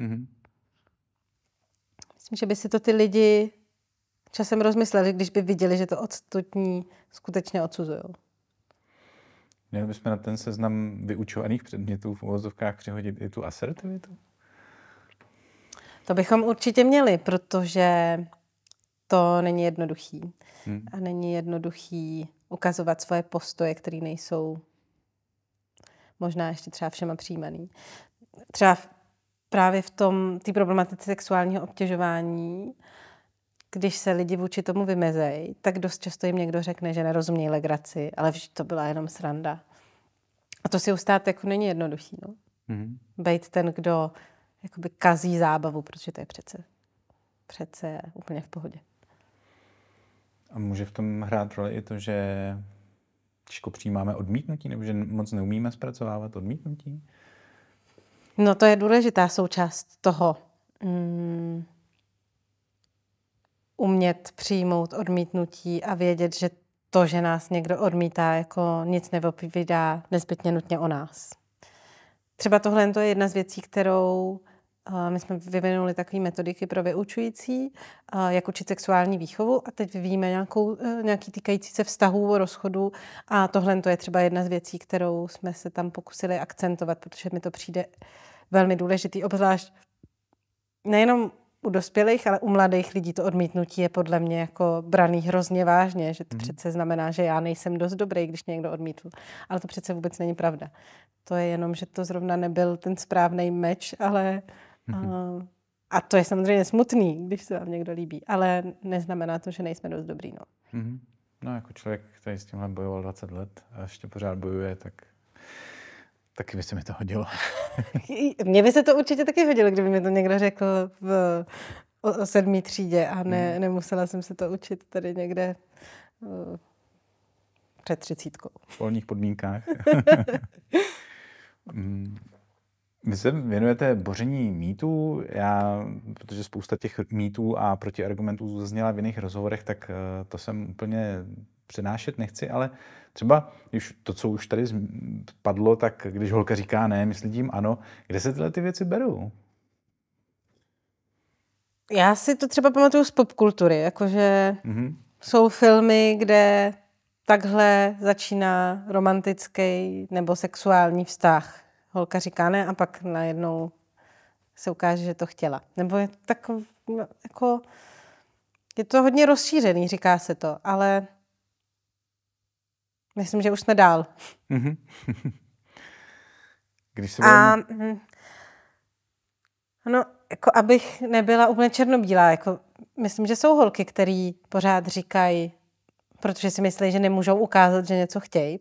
Mm-hmm. Myslím, že by si to ty lidi časem rozmysleli, když by viděli, že to odstotní skutečně odsuzují. Měli bychom na ten seznam vyučovaných předmětů v uvozovkách přihodit i tu asertivitu? To bychom určitě měli, protože to není jednoduchý. Hmm. A není jednoduchý ukazovat svoje postoje, které nejsou možná ještě třeba všema přijímaný. Třeba v, právě v tom, té problematice sexuálního obtěžování, když se lidi vůči tomu vymezejí, tak dost často jim někdo řekne, že nerozumí legraci, ale vždy to byla jenom sranda. A to si ustát jako není jednoduchý. No. Mm-hmm. Bejt ten, kdo jakoby kazí zábavu, protože to je přece, přece úplně v pohodě. A může v tom hrát roli i to, že těžko jako přijímáme odmítnutí, nebo že moc neumíme zpracovávat odmítnutí? No to je důležitá součást toho. Mm, umět přijmout odmítnutí a vědět, že to, že nás někdo odmítá, jako nic nevypovídá nezbytně nutně o nás. Třeba tohle je jedna z věcí, kterou my jsme vyvinuli takové metodiky pro vyučující, jak učit sexuální výchovu a teď vyvíjíme nějakou, e, nějaký týkající se vztahů, rozchodu a tohle to je třeba jedna z věcí, kterou jsme se tam pokusili akcentovat, protože mi to přijde velmi důležitý, obzvlášť nejenom u dospělých, ale u mladých lidí to odmítnutí je podle mě jako braný hrozně vážně, že to mm. přece znamená, že já nejsem dost dobrý, když mě někdo odmítl. Ale to přece vůbec není pravda. To je jenom, že to zrovna nebyl ten správný meč, ale uh, Mhm. A, a to je samozřejmě smutný, když se vám někdo líbí, ale neznamená to, že nejsme dost dobrý. No, mhm. no jako člověk, který s tímhle bojoval 20 let a ještě pořád bojuje, tak Taky by se mi to hodilo. Mně by se to určitě taky hodilo, kdyby mi to někdo řekl v o, o sedmý třídě a ne, hmm. nemusela jsem se to učit tady někde uh, před třicítkou. V volných podmínkách. Mm. Vy se věnujete boření mýtů. Já, protože spousta těch mýtů a protiargumentů zazněla v jiných rozhovorech, tak eh, to jsem úplně přenášet nechci, ale třeba když to, co už tady padlo, tak když holka říká ne, myslím tím ano, kde se tyhle ty věci berou? Já si to třeba pamatuju z popkultury, jakože mm-hmm. jsou filmy, kde takhle začíná romantický nebo sexuální vztah holka říká ne a pak najednou se ukáže, že to chtěla. Nebo je tak no, jako, je to hodně rozšířený, říká se to, ale myslím, že už jsme dál. Mhm. Když se a, budeme... No, jako abych nebyla úplně černobílá, jako myslím, že jsou holky, které pořád říkají, protože si myslí, že nemůžou ukázat, že něco chtějí,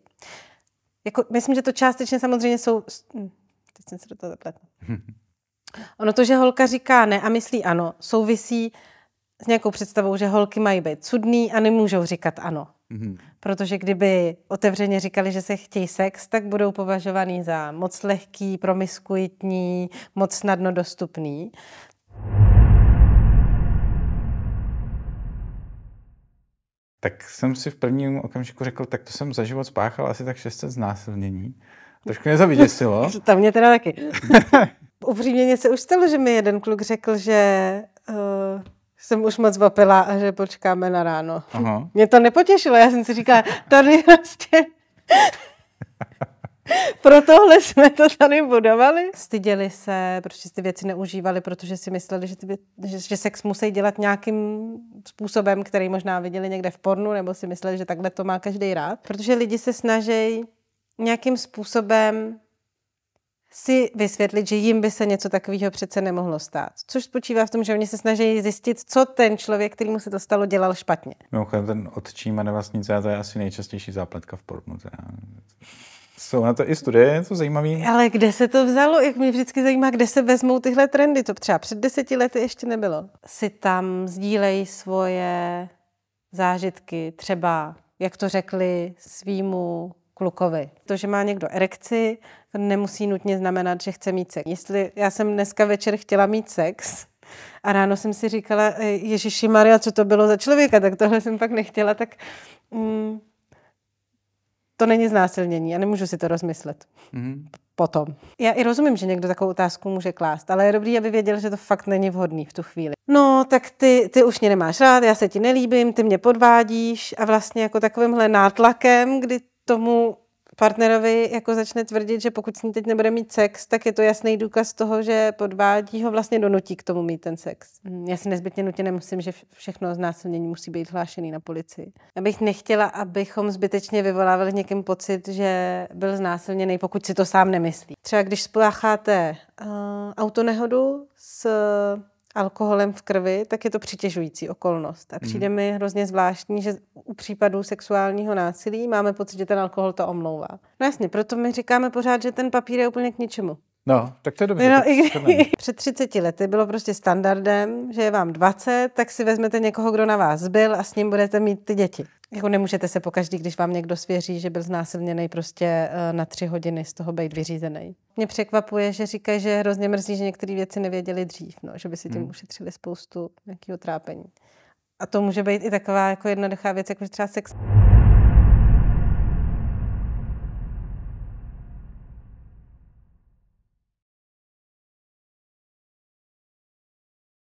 jako, myslím, že to částečně samozřejmě jsou... Hm, teď jsem se do toho zapletla. Ono to, že holka říká ne a myslí ano, souvisí s nějakou představou, že holky mají být cudný a nemůžou říkat ano. Mm-hmm. Protože kdyby otevřeně říkali, že se chtějí sex, tak budou považovaný za moc lehký, promiskuitní, moc snadno dostupný. tak jsem si v prvním okamžiku řekl, tak to jsem za život spáchal asi tak 600 znásilnění. Trošku mě zavyděsilo. to mě teda taky. Upřímně se už stalo, že mi jeden kluk řekl, že uh, jsem už moc vapila a že počkáme na ráno. Aha. Mě to nepotěšilo, já jsem si říkala, tady prostě... Pro tohle jsme to tady budovali? Styděli se, protože ty věci neužívali, protože si mysleli, že, ty, že, že sex musí dělat nějakým způsobem, který možná viděli někde v pornu, nebo si mysleli, že takhle to má každý rád. Protože lidi se snaží nějakým způsobem si vysvětlit, že jim by se něco takového přece nemohlo stát. Což spočívá v tom, že oni se snaží zjistit, co ten člověk, který mu se to stalo, dělal špatně. Mimochodem, ten otčí má nevlastnice, to je asi nejčastější zápletka v pornu. Teda. Jsou na to i studie, je to zajímavé. Ale kde se to vzalo? Jak mě vždycky zajímá, kde se vezmou tyhle trendy. To třeba před deseti lety ještě nebylo. Si tam sdílej svoje zážitky, třeba jak to řekli svýmu klukovi. To, že má někdo erekci, nemusí nutně znamenat, že chce mít sex. Jestli já jsem dneska večer chtěla mít sex, a ráno jsem si říkala, e, Ježíši Maria, co to bylo za člověka, tak tohle jsem pak nechtěla, tak mm, to není znásilnění a nemůžu si to rozmyslet. Mm. Potom. Já i rozumím, že někdo takovou otázku může klást, ale je dobrý, aby věděl, že to fakt není vhodný v tu chvíli. No, tak ty, ty už mě nemáš rád, já se ti nelíbím, ty mě podvádíš a vlastně jako takovýmhle nátlakem, kdy tomu partnerovi jako začne tvrdit, že pokud s ní teď nebude mít sex, tak je to jasný důkaz toho, že podvádí ho vlastně donutí k tomu mít ten sex. Já si nezbytně nutně nemusím, že všechno znásilnění musí být hlášený na policii. Abych nechtěla, abychom zbytečně vyvolávali někým pocit, že byl znásilněný, pokud si to sám nemyslí. Třeba když spoláháte uh, eh, autonehodu s alkoholem v krvi, tak je to přitěžující okolnost. A přijde mm. mi hrozně zvláštní, že u případů sexuálního násilí máme pocit, že ten alkohol to omlouvá. No jasně, proto my říkáme pořád, že ten papír je úplně k ničemu. No, tak to je dobře. No, i, před 30 lety bylo prostě standardem, že je vám 20, tak si vezmete někoho, kdo na vás byl a s ním budete mít ty děti. Jako nemůžete se pokaždý, když vám někdo svěří, že byl znásilněný prostě eh, na tři hodiny z toho být vyřízený. Mě překvapuje, že říkají, že hrozně mrzí, že některé věci nevěděli dřív, no, že by si tím hmm. ušetřili spoustu nějakého trápení. A to může být i taková jako jednoduchá věc, jako třeba sex.